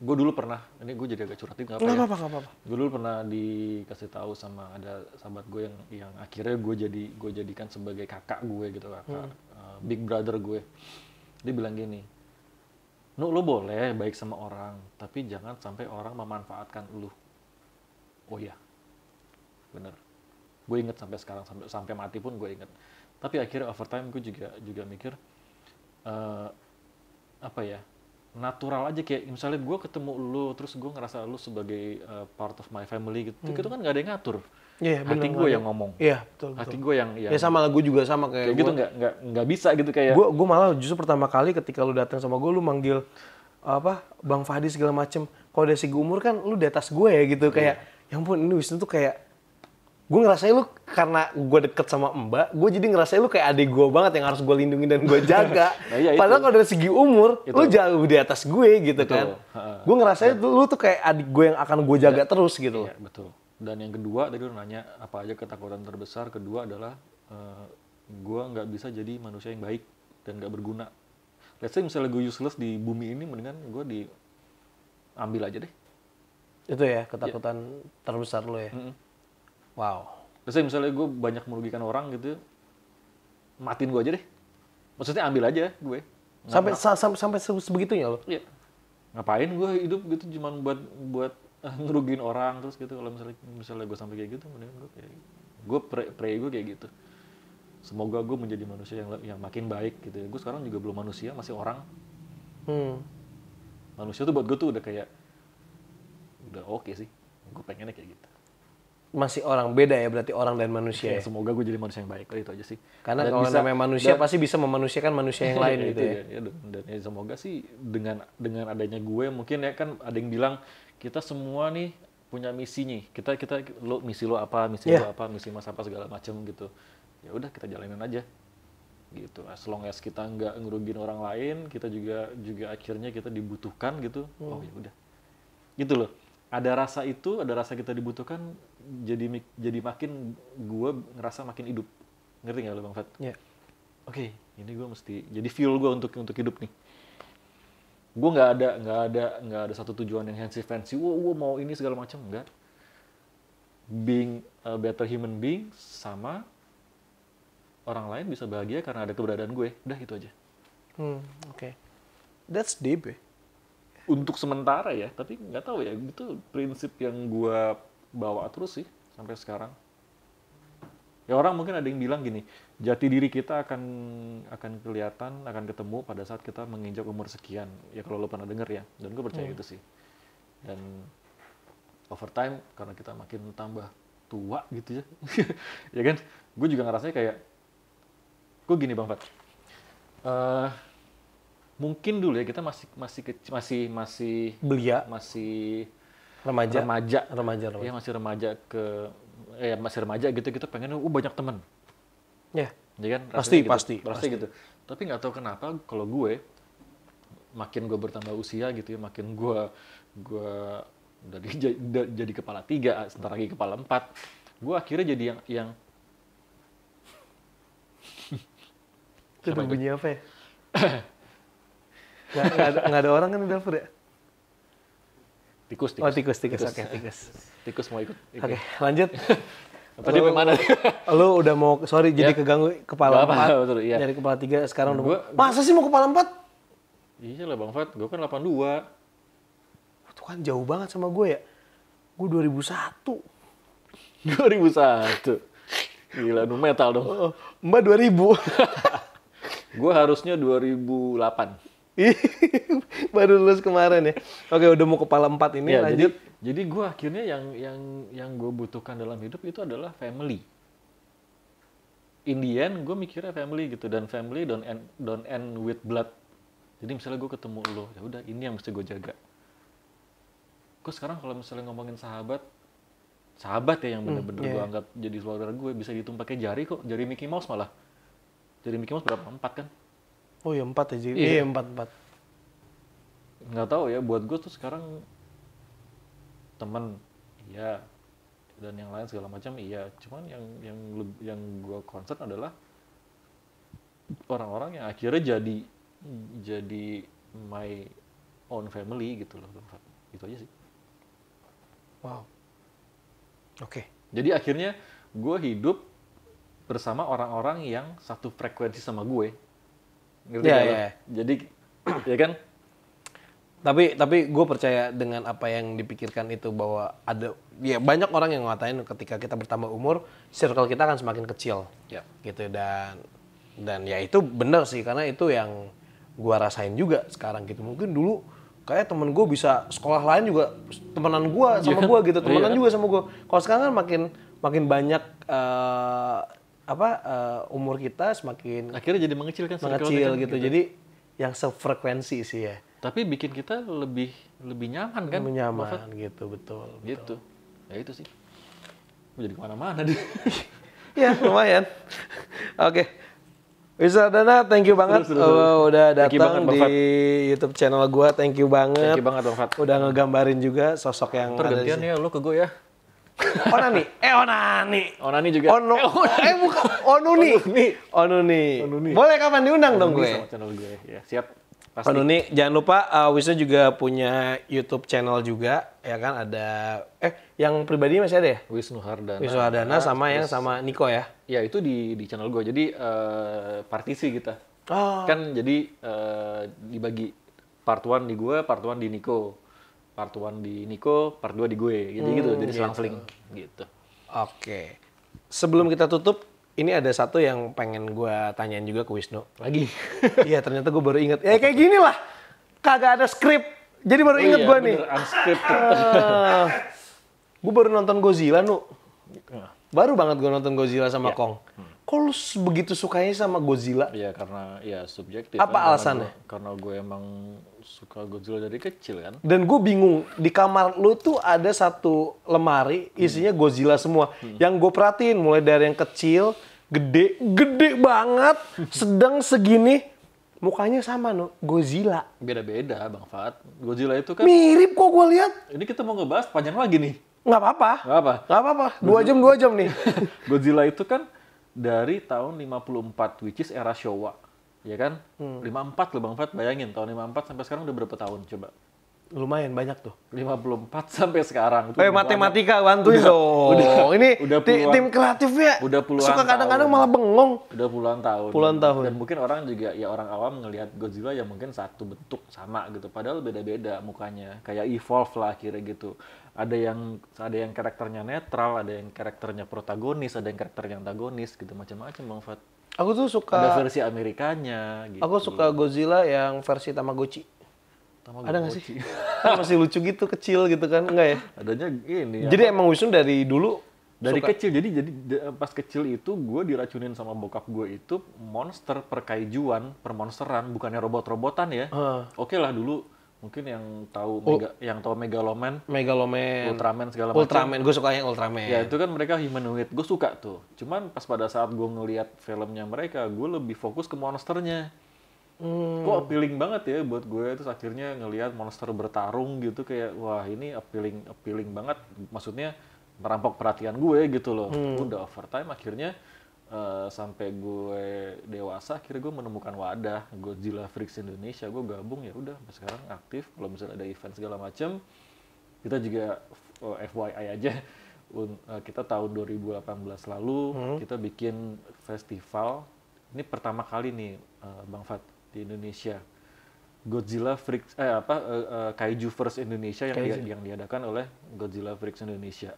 gue dulu pernah ini gue jadi agak curhatin nggak apa apa, apa, apa. gue dulu pernah dikasih tahu sama ada sahabat gue yang yang akhirnya gue jadi gue jadikan sebagai kakak gue gitu kakak hmm. uh, big brother gue dia bilang gini Nu lu boleh baik sama orang, tapi jangan sampai orang memanfaatkan lu. Oh iya, bener. Gue inget sampai sekarang, sampai, sampai mati pun gue inget. Tapi akhirnya overtime gue juga juga mikir, uh, apa ya, natural aja kayak misalnya gue ketemu lu, terus gue ngerasa lu sebagai uh, part of my family gitu. Hmm. Itu kan gak ada yang ngatur. Iya, yeah, hati gue yang ngomong. Iya, yeah, betul, betul. Hati gue yang, yang Ya sama lagu juga sama kayak, kayak gitu gua, gitu nggak nggak nggak bisa gitu kayak. Gue gue malah justru pertama kali ketika lu datang sama gue lu manggil apa Bang Fadi segala macem. Kalau dari segi umur kan lu di atas gue ya gitu kayak yeah. ya ampun ini Wisnu tuh kayak gue ngerasain lu karena gue deket sama mbak, gue jadi ngerasain lu kayak adik gue banget yang harus gue lindungi dan gue jaga. [LAUGHS] nah, iya, Padahal kalau dari segi umur, itu. lu jauh di atas gue gitu kan. betul. kan. Gue ngerasain ya. lu tuh kayak adik gue yang akan gue jaga ya. terus gitu. Iya, betul dan yang kedua tadi lu nanya apa aja ketakutan terbesar kedua adalah uh, eh, gue nggak bisa jadi manusia yang baik dan nggak berguna let's say misalnya gue useless di bumi ini mendingan gue di ambil aja deh itu ya ketakutan ya. terbesar lo ya mm -hmm. wow let's say misalnya gue banyak merugikan orang gitu matin gue aja deh maksudnya ambil aja gue sampai sampai sampai sebegitunya lo iya ngapain gue hidup gitu cuma buat buat [LAUGHS] ngerugiin orang terus gitu kalau misalnya misalnya gue sampai kayak gitu mendingan gue kayak gitu. gue pray, pray gue kayak gitu semoga gue menjadi manusia yang yang makin baik gitu ya. gue sekarang juga belum manusia masih orang hmm. manusia tuh buat gue tuh udah kayak udah oke okay sih gue pengennya kayak gitu masih orang beda ya berarti orang dan manusia iya, ya, semoga gue jadi manusia yang baik lah itu aja sih karena dan kalau bisa, namanya manusia dan, pasti bisa memanusiakan manusia yang [LAUGHS] lain iya, gitu ya, ya. ya dan ya, semoga sih dengan dengan adanya gue mungkin ya kan ada yang bilang kita semua nih punya misinya kita kita lo misi lo apa misi yeah. lo apa misi mas apa segala macam gitu ya udah kita jalanin aja gitu as long as kita nggak ngerugiin orang lain kita juga juga akhirnya kita dibutuhkan gitu hmm. oh ya udah gitu loh ada rasa itu ada rasa kita dibutuhkan jadi jadi makin gua ngerasa makin hidup ngerti nggak lo bang Fat? Yeah. Oke okay, ini gua mesti jadi fuel gua untuk untuk hidup nih gue nggak ada nggak ada nggak ada satu tujuan yang fancy fancy wow, wow mau ini segala macam enggak being a better human being sama orang lain bisa bahagia karena ada keberadaan gue udah itu aja hmm, oke okay. that's deep eh? untuk sementara ya tapi nggak tahu ya itu prinsip yang gue bawa terus sih sampai sekarang ya orang mungkin ada yang bilang gini jati diri kita akan akan kelihatan akan ketemu pada saat kita menginjak umur sekian ya kalau lo pernah dengar ya dan gue percaya hmm. itu sih dan over time karena kita makin tambah tua gitu ya [LAUGHS] ya kan gue juga ngerasanya kayak gue gini bang Fat uh, mungkin dulu ya kita masih masih kecil, masih masih belia masih remaja remaja remaja, remaja. ya masih remaja ke ya masih remaja gitu kita pengen oh uh, banyak temen Ya. Jadi kan pasti gitu. pasti pasti gitu. Tapi nggak tahu kenapa kalau gue makin gue bertambah usia gitu ya, makin gue gue dari jadi kepala tiga, sebentar lagi kepala empat, gue akhirnya jadi yang yang [LAUGHS] itu bunyi apa ya? [LAUGHS] gak, gak, ada, gak ada orang kan di dapur ya? Tikus, tikus. Oh tikus, tikus, tikus. oke okay, tikus. Tikus mau ikut. Oke, okay, lanjut. [LAUGHS] Tadi mana? [LAUGHS] Lu udah mau sorry jadi ya. keganggu kepala apa, 4. betul, iya. Dari kepala 3 sekarang nah, udah gua, Masa sih mau kepala 4? Iya lah Bang Fat, gua kan 82. Itu kan jauh banget sama gue ya. Gue 2001. 2001. Gila, nu metal dong. Oh, oh. Mbak 2000. [LAUGHS] gue harusnya 2008. [LAUGHS] baru lulus kemarin ya. Oke, udah mau kepala empat ini ya, lanjut. Jadi, jadi gue akhirnya yang yang yang gue butuhkan dalam hidup itu adalah family. In the end, gue mikirnya family gitu dan family don't end don't end with blood. Jadi misalnya gue ketemu lo, ya udah ini yang mesti gue jaga. Gue sekarang kalau misalnya ngomongin sahabat, sahabat ya yang hmm, bener-bener hmm, yeah. gue anggap jadi saudara gue bisa dihitung pakai jari kok, jari Mickey Mouse malah. Jari Mickey Mouse berapa? Empat kan? Oh ya empat aja iya. iya. empat empat. Nggak tahu ya, buat gue tuh sekarang temen, iya, dan yang lain segala macam iya. Cuman yang yang yang gue concern adalah orang-orang yang akhirnya jadi jadi my own family gitu loh, gitu aja sih. Wow. Oke. Okay. Jadi akhirnya gue hidup bersama orang-orang yang satu frekuensi sama gue Ngerti yeah, yeah. Jadi [CLEARS THROAT] ya kan? Tapi tapi gue percaya dengan apa yang dipikirkan itu bahwa ada ya banyak orang yang ngatain ketika kita bertambah umur circle kita akan semakin kecil. Yeah. Gitu dan dan ya itu benar sih karena itu yang gue rasain juga sekarang gitu. Mungkin dulu kayak temen gue bisa sekolah lain juga temenan gue sama yeah. gue gitu iya, temenan yeah. Kan? juga sama gue kalau sekarang kan makin makin banyak uh, apa uh, umur kita semakin akhirnya jadi mengecil kan mengecil kan, gitu. gitu. Jadi yang sefrekuensi sih ya. Tapi bikin kita lebih lebih nyaman kan? Lebih nyaman gitu betul, betul. Gitu. Ya itu sih. Jadi kemana-mana deh. [LAUGHS] ya lumayan. Oke. Okay. Wisardana, thank you banget terus, terus, terus. Oh, udah datang di YouTube channel gua Thank you banget. Thank you banget, Bang Udah ngegambarin juga sosok yang Tergantian ada ya, lo ke gua ya. Onani. Eh Onani. Onani juga. Ono. Eh, onani. eh bukan. Onuni. Onuni. Onuni. Onuni. Boleh kapan diundang Onuni dong gue? Sama channel gue. Ya, siap. Pasti. Onuni, jangan lupa uh, Wisnu juga punya YouTube channel juga ya kan ada eh yang pribadi masih ada ya? Wisnu Hardana. Wisnu Hardana ah, sama yang sama Niko ya. Ya, itu di di channel gue. Jadi uh, eh, partisi kita. Oh. Kan jadi uh, dibagi part 1 di gue, part 1 di Niko part 1 di Niko, part 2 di gue, hmm, gitu gitu. jadi selang-seling gitu. Oke. Sebelum kita tutup, ini ada satu yang pengen gue tanyain juga ke Wisnu. Lagi? [LAUGHS] Iya, ternyata gue baru inget. Ya kayak gini lah. Kagak ada skrip. Jadi baru oh inget iya, gue nih. Uh, [LAUGHS] gue baru nonton Godzilla, Nu. Iya. Baru banget gue nonton Godzilla sama ya. Kong. Hmm. Kok lu begitu sukanya sama Godzilla? Iya, karena ya subjektif. Apa kan? alasannya? karena gue emang suka Godzilla dari kecil kan. Dan gue bingung di kamar lu tuh ada satu lemari isinya hmm. Godzilla semua. Hmm. Yang gue perhatiin mulai dari yang kecil, gede, gede banget, sedang segini, mukanya sama no Godzilla beda-beda bang Fat Godzilla itu kan mirip kok gue lihat ini kita mau ngebahas panjang lagi nih nggak apa-apa nggak apa nggak apa-apa dua jam dua jam nih [LAUGHS] Godzilla itu kan dari tahun 54 which is era Showa ya kan? Hmm. lima empat loh Bang Fat, bayangin tahun empat sampai sekarang udah berapa tahun coba? Lumayan banyak tuh. lima puluh empat [LAUGHS] sampai sekarang. Eh matematika bantu dong. oh [LAUGHS] ini udah puluhan, tim kreatifnya udah puluhan suka kadang-kadang malah bengong. Udah puluhan tahun. Puluhan tahun. Dan mungkin orang juga ya orang awam ngelihat Godzilla ya mungkin satu bentuk sama gitu padahal beda-beda mukanya. Kayak evolve lah kira gitu. Ada yang ada yang karakternya netral, ada yang karakternya protagonis, ada yang karakternya antagonis gitu macam-macam Bang Fat Aku tuh suka ada versi Amerikanya gitu. Aku suka Godzilla yang versi Tamagotchi. Tamagotchi. Ada nggak sih? Kan masih lucu gitu, kecil gitu kan, enggak ya? Adanya gini. Jadi apa? emang Wisnu dari dulu dari suka. kecil jadi jadi pas kecil itu gue diracunin sama bokap gue itu monster perkaijuan, permonsteran, bukannya robot-robotan ya. Uh. Oke okay lah dulu mungkin yang tahu mega, U yang tahu megaloman megaloman ultraman segala macam ultraman gue suka yang ultraman ya itu kan mereka humanoid gue suka tuh cuman pas pada saat gue ngelihat filmnya mereka gue lebih fokus ke monsternya hmm. kok appealing banget ya buat gue itu akhirnya ngelihat monster bertarung gitu kayak wah ini appealing appealing banget maksudnya merampok perhatian gue gitu loh hmm. udah overtime akhirnya Uh, sampai gue dewasa akhirnya gue menemukan wadah Godzilla Freaks Indonesia gue gabung ya udah sekarang aktif kalau misalnya ada event segala macem kita juga uh, oh, FYI aja uh, kita tahun 2018 lalu hmm. kita bikin festival ini pertama kali nih uh, Bang Fat di Indonesia Godzilla Freaks eh apa uh, uh, Kaiju First Indonesia yang, di, yang diadakan oleh Godzilla Freaks Indonesia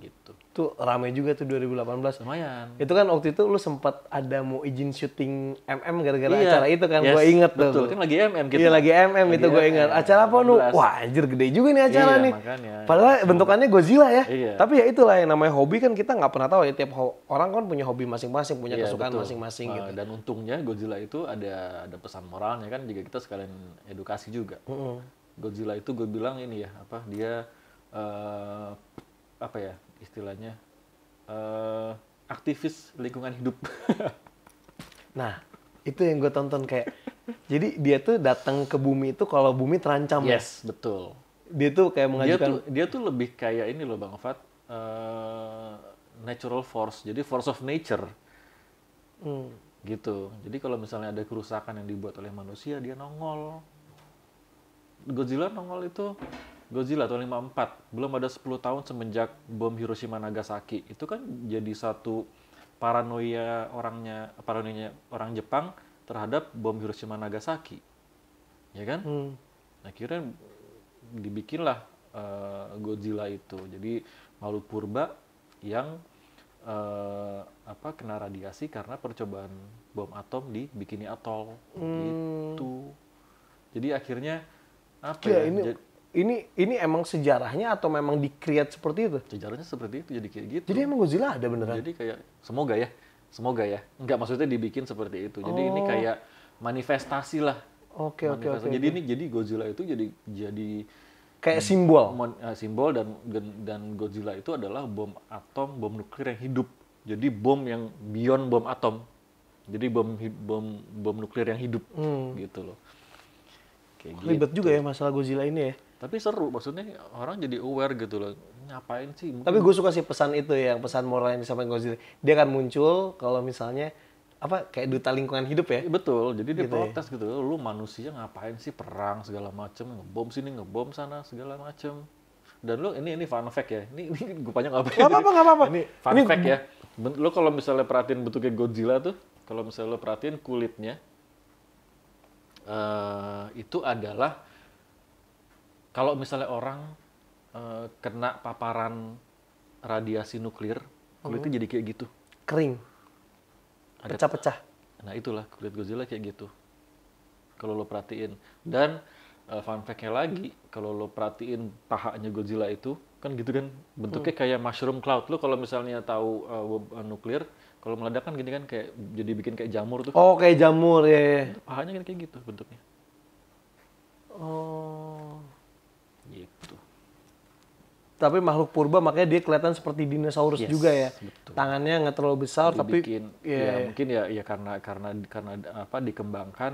gitu. Tuh rame juga tuh 2018. Lumayan. Itu kan waktu itu lu sempat ada mau izin syuting MM gara-gara iya. acara itu kan, yes, gue inget betul. tuh. Betul, kan lagi MM gitu. Iya lagi MM lagi itu gue inget. Acara apa lu? Wah anjir gede juga nih acara iya, nih. Makanya. Padahal Semoga. bentukannya Godzilla ya. Iya. Tapi ya itulah yang namanya hobi kan kita nggak pernah tahu ya. Tiap orang kan punya hobi masing-masing, punya iya, kesukaan masing-masing eh, gitu. Dan untungnya Godzilla itu ada ada pesan moralnya kan, jika kita sekalian edukasi juga. Mm -hmm. Godzilla itu gue bilang ini ya, apa dia... Uh, apa ya istilahnya uh, aktivis lingkungan hidup. [LAUGHS] nah, itu yang gue tonton kayak jadi dia tuh datang ke bumi itu kalau bumi terancam. Ya? Yes, ya? betul. Dia tuh kayak mengajukan dia tuh, dia tuh lebih kayak ini loh Bang Fat. Uh, eh, natural force. Jadi force of nature. Hmm. Gitu. Jadi kalau misalnya ada kerusakan yang dibuat oleh manusia, dia nongol. Godzilla nongol itu Godzilla tahun 54, belum ada 10 tahun semenjak bom Hiroshima Nagasaki. Itu kan jadi satu paranoia orangnya paranoia orang Jepang terhadap bom Hiroshima Nagasaki. Ya kan? Hmm. Akhirnya dibikinlah uh, Godzilla itu. Jadi makhluk purba yang uh, apa kena radiasi karena percobaan bom atom di Bikini Atoll hmm. itu Jadi akhirnya apa ya? ya ini ini ini emang sejarahnya atau memang dikreat seperti itu? Sejarahnya seperti itu jadi kayak gitu. Jadi emang Godzilla ada beneran? Jadi kayak semoga ya, semoga ya. Enggak maksudnya dibikin seperti itu. Jadi oh. ini kayak manifestasi lah. Oke oke oke. Jadi ini jadi Godzilla itu jadi jadi kayak simbol. Eh, simbol dan dan Godzilla itu adalah bom atom, bom nuklir yang hidup. Jadi bom yang beyond bom atom. Jadi bom bom bom nuklir yang hidup hmm. gitu loh. Kayak oh, gitu. juga ya masalah Godzilla ini ya tapi seru maksudnya orang jadi aware gitu loh ngapain sih mungkin... tapi gue suka sih pesan itu ya, yang pesan moral yang disampaikan Godzilla dia akan muncul kalau misalnya apa kayak duta lingkungan hidup ya betul jadi dia gitu ya. protes ya? gitu lu manusia ngapain sih perang segala macem ngebom sini ngebom sana segala macem dan lu ini ini fun fact ya ini, ini gue panjang apa ya? nggak apa nggak apa, apa ini fun ini... fact ya lu kalau misalnya perhatiin bentuknya Godzilla tuh kalau misalnya lu perhatiin kulitnya uh, itu adalah kalau misalnya orang uh, kena paparan radiasi nuklir, kulitnya hmm. jadi kayak gitu. Kering. Pecah-pecah. Nah itulah kulit Godzilla kayak gitu. Kalau lo perhatiin. Dan uh, fun fact-nya lagi, kalau lo perhatiin pahanya Godzilla itu, kan gitu kan bentuknya hmm. kayak mushroom cloud. Lo kalau misalnya tahu uh, nuklir, kalau meledak kan gini kan kayak jadi bikin kayak jamur tuh. Oh kayak jamur ya. Yeah. Ya. Pahanya kan kayak gitu bentuknya. Oh. tapi makhluk purba makanya dia kelihatan seperti dinosaurus yes, juga ya. Betul. Tangannya nggak terlalu besar Dibikin, tapi ya, ya mungkin ya ya karena karena karena apa dikembangkan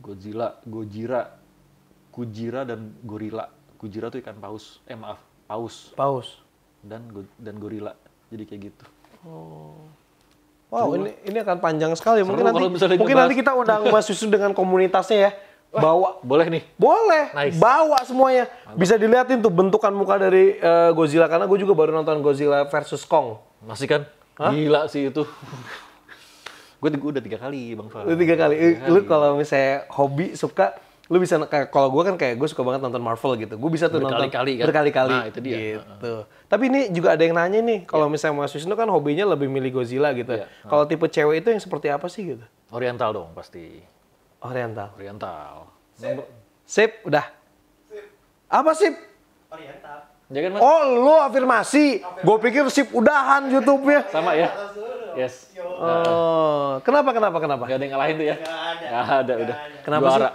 Godzilla, Gojira, Kujira dan gorila. Kujira tuh ikan paus. Eh maaf, paus. Paus. Dan go, dan gorila. Jadi kayak gitu. Oh. Wow, ini ini akan panjang sekali. Mungkin nanti mungkin nanti kita undang Mas Yusuf dengan komunitasnya ya bawa boleh nih boleh nice. bawa semuanya Mantap. bisa dilihatin tuh bentukan muka dari uh, Godzilla karena gue juga baru nonton Godzilla versus Kong masih kan Hah? gila sih itu [LAUGHS] gue udah tiga kali bang Fal. tiga kali. Tiga Lu kalau misalnya hobi suka, lu bisa kalau gue kan kayak gue suka banget nonton Marvel gitu. Gue bisa tuh berkali nonton berkali-kali. Kan? Berkali-kali. Nah itu Gitu. Uh -huh. Tapi ini juga ada yang nanya nih, kalau yeah. misalnya Mas Wisnu kan hobinya lebih milih Godzilla gitu. Yeah. Uh -huh. Kalau tipe cewek itu yang seperti apa sih gitu? Oriental dong pasti. Oriental. Oriental. Sip. Sip, udah. Sip. Apa sip? Oriental. Jangan ya mas. Oh, lu afirmasi. afirmasi. Gue pikir sip udahan YouTube-nya. Sama ya. Yes. Nah. Oh, kenapa kenapa kenapa? Gak ada yang ngalahin tuh ya. Gak ada. Gak ada Gak udah. Ada. Kenapa Juara. sih?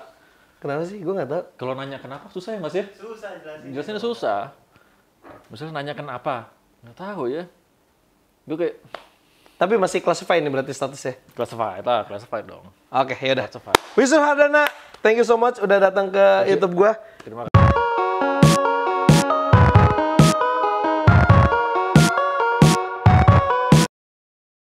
Kenapa sih? Gue gak tau. Kalau nanya kenapa susah ya mas ya? Susah jelasin. Jelasinnya susah. Misalnya nanya kenapa? Gak tahu ya. Gue kayak. Tapi masih classified nih berarti statusnya? Classified lah, classified dong. Oke, okay, yaudah. Wisnu Hardana, thank you so much udah datang ke YouTube gua. Terima kasih.